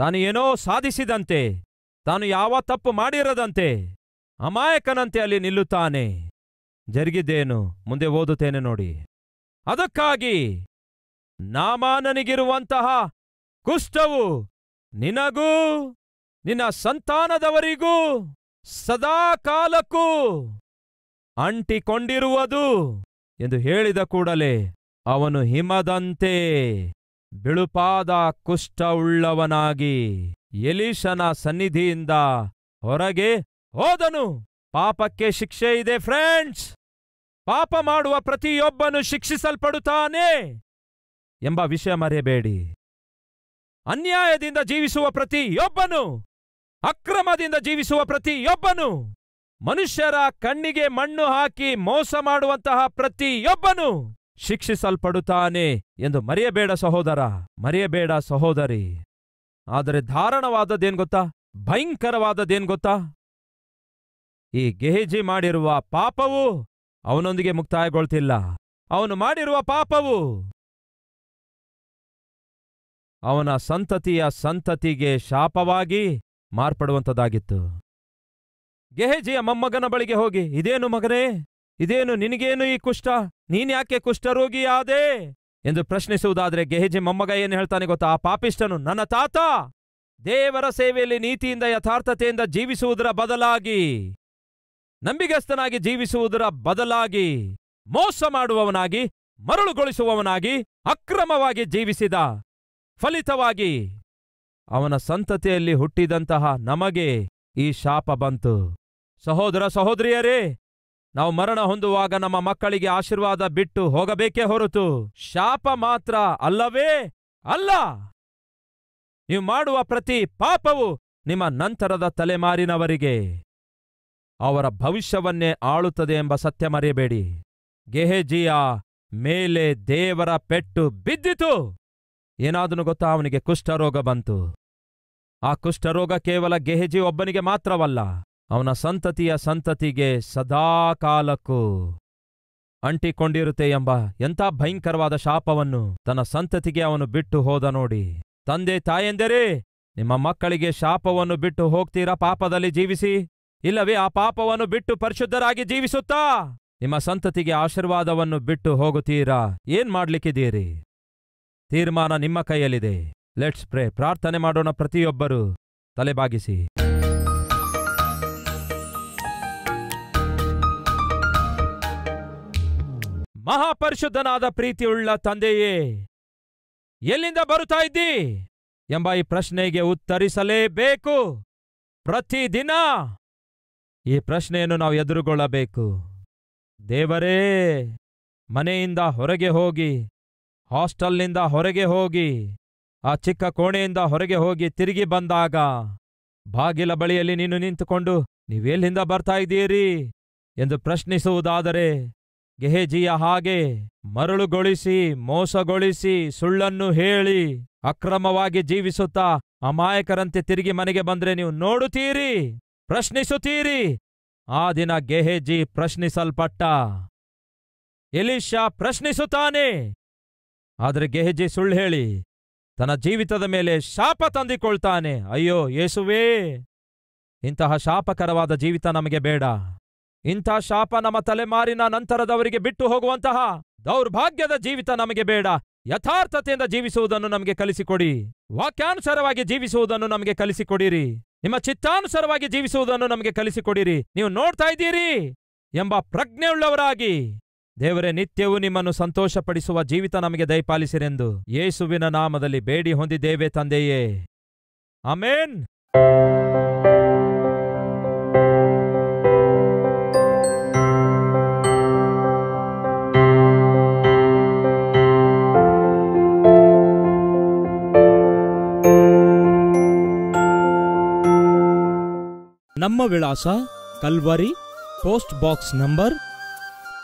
ತಾನು ಏನೋ ಸಾಧಿಸಿದಂತೆ ತಾನು ಯಾವ ತಪ್ಪು ಮಾಡಿರದಂತೆ ಅಮಾಯಕನಂತೆ ಅಲ್ಲಿ ನಿಲ್ಲುತ್ತಾನೆ ಜರುಗಿದ್ದೇನು ಮುಂದೆ ಓದುತ್ತೇನೆ ನೋಡಿ ಅದಕ್ಕಾಗಿ ನಾಮಾನನಿಗಿರುವಂತಹ ಕುಷ್ಠವು ನಿನಗೂ ನಿನ್ನ ಸಂತಾನದವರಿಗೂ ಸದಾ ಕಾಲಕ್ಕೂ ಅಂಟಿಕೊಂಡಿರುವುದು ಎಂದು ಹೇಳಿದ ಕೂಡಲೇ ಅವನು ಹಿಮದಂತೆ ಬಿಳುಪಾದ ಕುಷ್ಠವುಳ್ಳವನಾಗಿ ಎಲೀಶನ ಸನ್ನಿಧಿಯಿಂದ ಹೊರಗೆ ಹೋದನು ಪಾಪಕ್ಕೆ ಶಿಕ್ಷೆ ಇದೆ ಫ್ರೆಂಡ್ಸ್ ಪಾಪ ಮಾಡುವ ಪ್ರತಿಯೊಬ್ಬನು ಶಿಕ್ಷಿಸಲ್ಪಡುತ್ತಾನೆ ಎಂಬ ವಿಷಯ ಮರೆಯಬೇಡಿ ಅನ್ಯಾಯದಿಂದ ಜೀವಿಸುವ ಪ್ರತಿಯೊಬ್ಬನು ಅಕ್ರಮದಿಂದ ಜೀವಿಸುವ ಪ್ರತಿಯೊಬ್ಬನು ಮನುಷ್ಯರ ಕಣ್ಣಿಗೆ ಮಣ್ಣು ಹಾಕಿ ಮೋಸ ಮಾಡುವಂತಹ ಪ್ರತಿಯೊಬ್ಬನು ಶಿಕ್ಷಿಸಲ್ಪಡುತ್ತಾನೆ ಎಂದು ಮರೆಯಬೇಡ ಸಹೋದರ ಮರೆಯಬೇಡ ಸಹೋದರಿ ಆದರೆ ಧಾರಣವಾದದ್ದೇನು ಗೊತ್ತಾ ಭಯಂಕರವಾದದೇನ್ ಗೊತ್ತಾ ಈ ಗೆಹೇಜಿ ಮಾಡಿರುವ ಪಾಪವು ಅವನೊಂದಿಗೆ ಮುಕ್ತಾಯಗೊಳ್ತಿಲ್ಲ ಅವನು ಮಾಡಿರುವ ಪಾಪವು ಅವನ ಸಂತತಿಯ ಸಂತತಿಗೆ ಶಾಪವಾಗಿ ಮಾರ್ಪಡುವಂಥದ್ದಾಗಿತ್ತು ಗೆಹೆಜಿಯ ಮೊಮ್ಮಗನ ಬಳಿಗೆ ಹೋಗಿ ಇದೇನು ಮಗನೇ ಇದೇನು ನಿನಗೇನು ಈ ಕುಷ್ಠ ನೀನ್ಯಾಕೆ ಕುಷ್ಠರೋಗಿಯಾದೆ ಎಂದು ಪ್ರಶ್ನಿಸುವುದಾದ್ರೆ ಗೆಹೆಜಿ ಮೊಮ್ಮಗ ಏನು ಹೇಳ್ತಾನೆ ಗೊತ್ತಾ ಆ ಪಾಪಿಷ್ಟನು ನನ್ನ ತಾತ ದೇವರ ಸೇವೆಯಲ್ಲಿ ನೀತಿಯಿಂದ ಯಥಾರ್ಥತೆಯಿಂದ ಜೀವಿಸುವುದರ ಬದಲಾಗಿ ನಂಬಿಗಸ್ತನಾಗಿ ಜೀವಿಸುವುದರ ಬದಲಾಗಿ ಮೋಸ ಮಾಡುವವನಾಗಿ ಮರಳುಗೊಳಿಸುವವನಾಗಿ ಅಕ್ರಮವಾಗಿ ಜೀವಿಸಿದ ಫಲಿತವಾಗಿ ಅವನ ಸಂತತಿಯಲ್ಲಿ ಹುಟ್ಟಿದಂತಹ ನಮಗೆ ಈ ಶಾಪ ಬಂತು ಸಹೋದರ ಸಹೋದರಿಯರೇ ನಾವು ಮರಣ ಹೊಂದುವಾಗ ನಮ್ಮ ಮಕ್ಕಳಿಗೆ ಆಶೀರ್ವಾದ ಬಿಟ್ಟು ಹೋಗಬೇಕೇ ಹೊರತು ಶಾಪ ಮಾತ್ರ ಅಲ್ಲವೇ ಅಲ್ಲ ನೀವು ಮಾಡುವ ಪ್ರತಿ ಪಾಪವು ನಿಮ್ಮ ನಂತರದ ತಲೆಮಾರಿನವರಿಗೆ ಅವರ ಭವಿಷ್ಯವನ್ನೇ ಆಳುತ್ತದೆ ಎಂಬ ಸತ್ಯ ಮರೆಯಬೇಡಿ ಗೆಹೆಜಿಯ ಮೇಲೆ ದೇವರ ಪೆಟ್ಟು ಬಿದ್ದಿತು ಏನಾದನು ಗೊತ್ತಾ ಅವನಿಗೆ ಕುಷ್ಠರೋಗ ಬಂತು ಆ ಕುಷ್ಠರೋಗ ಕೇವಲ ಗೆಹೆಜಿ ಒಬ್ಬನಿಗೆ ಮಾತ್ರವಲ್ಲ ಅವನ ಸಂತತಿಯ ಸಂತತಿಗೆ ಸದಾ ಕಾಲಕ್ಕೂ ಅಂಟಿಕೊಂಡಿರುತ್ತೆ ಎಂಬ ಎಂಥ ಭಯಂಕರವಾದ ಶಾಪವನ್ನು ತನ್ನ ಸಂತತಿಗೆ ಅವನು ಬಿಟ್ಟು ಹೋದ ನೋಡಿ ತಂದೆ ತಾಯೆಂದರೆ ನಿಮ್ಮ ಮಕ್ಕಳಿಗೆ ಶಾಪವನ್ನು ಬಿಟ್ಟು ಹೋಗ್ತೀರಾ ಪಾಪದಲ್ಲಿ ಜೀವಿಸಿ ಇಲ್ಲವೇ ಆ ಪಾಪವನ್ನು ಬಿಟ್ಟು ಪರಿಶುದ್ಧರಾಗಿ ಜೀವಿಸುತ್ತಾ ನಿಮ್ಮ ಸಂತತಿಗೆ ಆಶೀರ್ವಾದವನ್ನು ಬಿಟ್ಟು ಹೋಗುತ್ತೀರಾ ಏನ್ ಮಾಡ್ಲಿಕ್ಕಿದ್ದೀರಿ ತೀರ್ಮಾನ ನಿಮ್ಮ ಕೈಯಲ್ಲಿದೆ ಲೆಟ್ಸ್ ಪ್ರೇ ಪ್ರಾರ್ಥನೆ ಮಾಡೋಣ ಪ್ರತಿಯೊಬ್ಬರು ತಲೆಬಾಗಿಸಿ ಮಹಾಪರಿಶುದ್ಧನಾದ ಪ್ರೀತಿಯುಳ್ಳ ತಂದೆಯೇ ಎಲ್ಲಿಂದ ಬರುತ್ತಾ ಇದ್ದೀ ಎಂಬ ಈ ಪ್ರಶ್ನೆಗೆ ಉತ್ತರಿಸಲೇಬೇಕು ಪ್ರತಿದಿನ ಈ ಪ್ರಶ್ನೆಯನ್ನು ನಾವು ಎದುರುಗೊಳ್ಳಬೇಕು ದೇವರೇ ಮನೆಯಿಂದ ಹೊರಗೆ ಹೋಗಿ ಹಾಸ್ಟೆಲ್ನಿಂದ ಹೊರಗೆ ಹೋಗಿ ಆ ಚಿಕ್ಕ ಕೋಣೆಯಿಂದ ಹೊರಗೆ ಹೋಗಿ ತಿರುಗಿ ಬಂದಾಗ ಬಾಗಿಲ ಬಳಿಯಲ್ಲಿ ನೀನು ನಿಂತುಕೊಂಡು ನೀವೆಲ್ಲಿಂದ ಬರ್ತಾ ಇದ್ದೀರಿ ಎಂದು ಪ್ರಶ್ನಿಸುವುದಾದರೆ ಗೆಹೆಜಿಯ ಹಾಗೆ ಮರಳುಗೊಳಿಸಿ ಮೋಸಗೊಳಿಸಿ ಸುಳ್ಳನ್ನು ಹೇಳಿ ಅಕ್ರಮವಾಗಿ ಜೀವಿಸುತ್ತಾ ಅಮಾಯಕರಂತೆ ತಿರುಗಿ ಮನೆಗೆ ಬಂದ್ರೆ ನೀವು ನೋಡುತ್ತೀರಿ ಪ್ರಶ್ನಿಸುತ್ತೀರಿ ಆ ದಿನ ಗೆಹೇಜಿ ಪ್ರಶ್ನಿಸಲ್ಪಟ್ಟ ಎಲಿಶಾ ಪ್ರಶ್ನಿಸುತ್ತಾನೆ ಆದರೆ ಗೆಹೆಜಿ ಸುಳ್ಳು ಹೇಳಿ ತನ್ನ ಜೀವಿತದ ಮೇಲೆ ಶಾಪ ತಂದಿಕೊಳ್ತಾನೆ ಅಯ್ಯೋ ಯೇಸುವೇ ಇಂತಹ ಶಾಪಕರವಾದ ಜೀವಿತ ನಮಗೆ ಬೇಡ ಇಂಥ ಶಾಪ ನಮ್ಮ ತಲೆಮಾರಿನ ನಂತರದವರಿಗೆ ಬಿಟ್ಟು ಹೋಗುವಂತಹ ದೌರ್ಭಾಗ್ಯದ ಜೀವಿತ ನಮಗೆ ಬೇಡ ಯಥಾರ್ಥತೆಯಿಂದ ಜೀವಿಸುವುದನ್ನು ನಮಗೆ ಕಲಿಸಿಕೊಡಿ ವಾಕ್ಯಾನುಸಾರವಾಗಿ ಜೀವಿಸುವುದನ್ನು ನಮಗೆ ಕಲಿಸಿಕೊಡಿರಿ ನಿಮ್ಮ ಚಿತ್ತಾನುಸಾರವಾಗಿ ಜೀವಿಸುವುದನ್ನು ನಮಗೆ ಕಲಿಸಿಕೊಡಿರಿ ನೀವು ನೋಡ್ತಾ ಇದ್ದೀರಿ ಎಂಬ ಪ್ರಜ್ಞೆಯುಳ್ಳವರಾಗಿ ದೇವರೇ ನಿತ್ಯವೂ ನಿಮ್ಮನ್ನು ಸಂತೋಷಪಡಿಸುವ ಜೀವಿತ ನಮಗೆ ದಯಪಾಲಿಸಿರೆಂದು ಯೇಸುವಿನ ನಾಮದಲ್ಲಿ ಬೇಡಿ ಹೊಂದಿದ್ದೇವೆ ತಂದೆಯೇ ಆಮೇನ್ नम वि Calvary post box number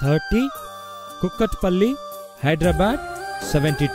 thirty Kukatpally Hyderabad seventy to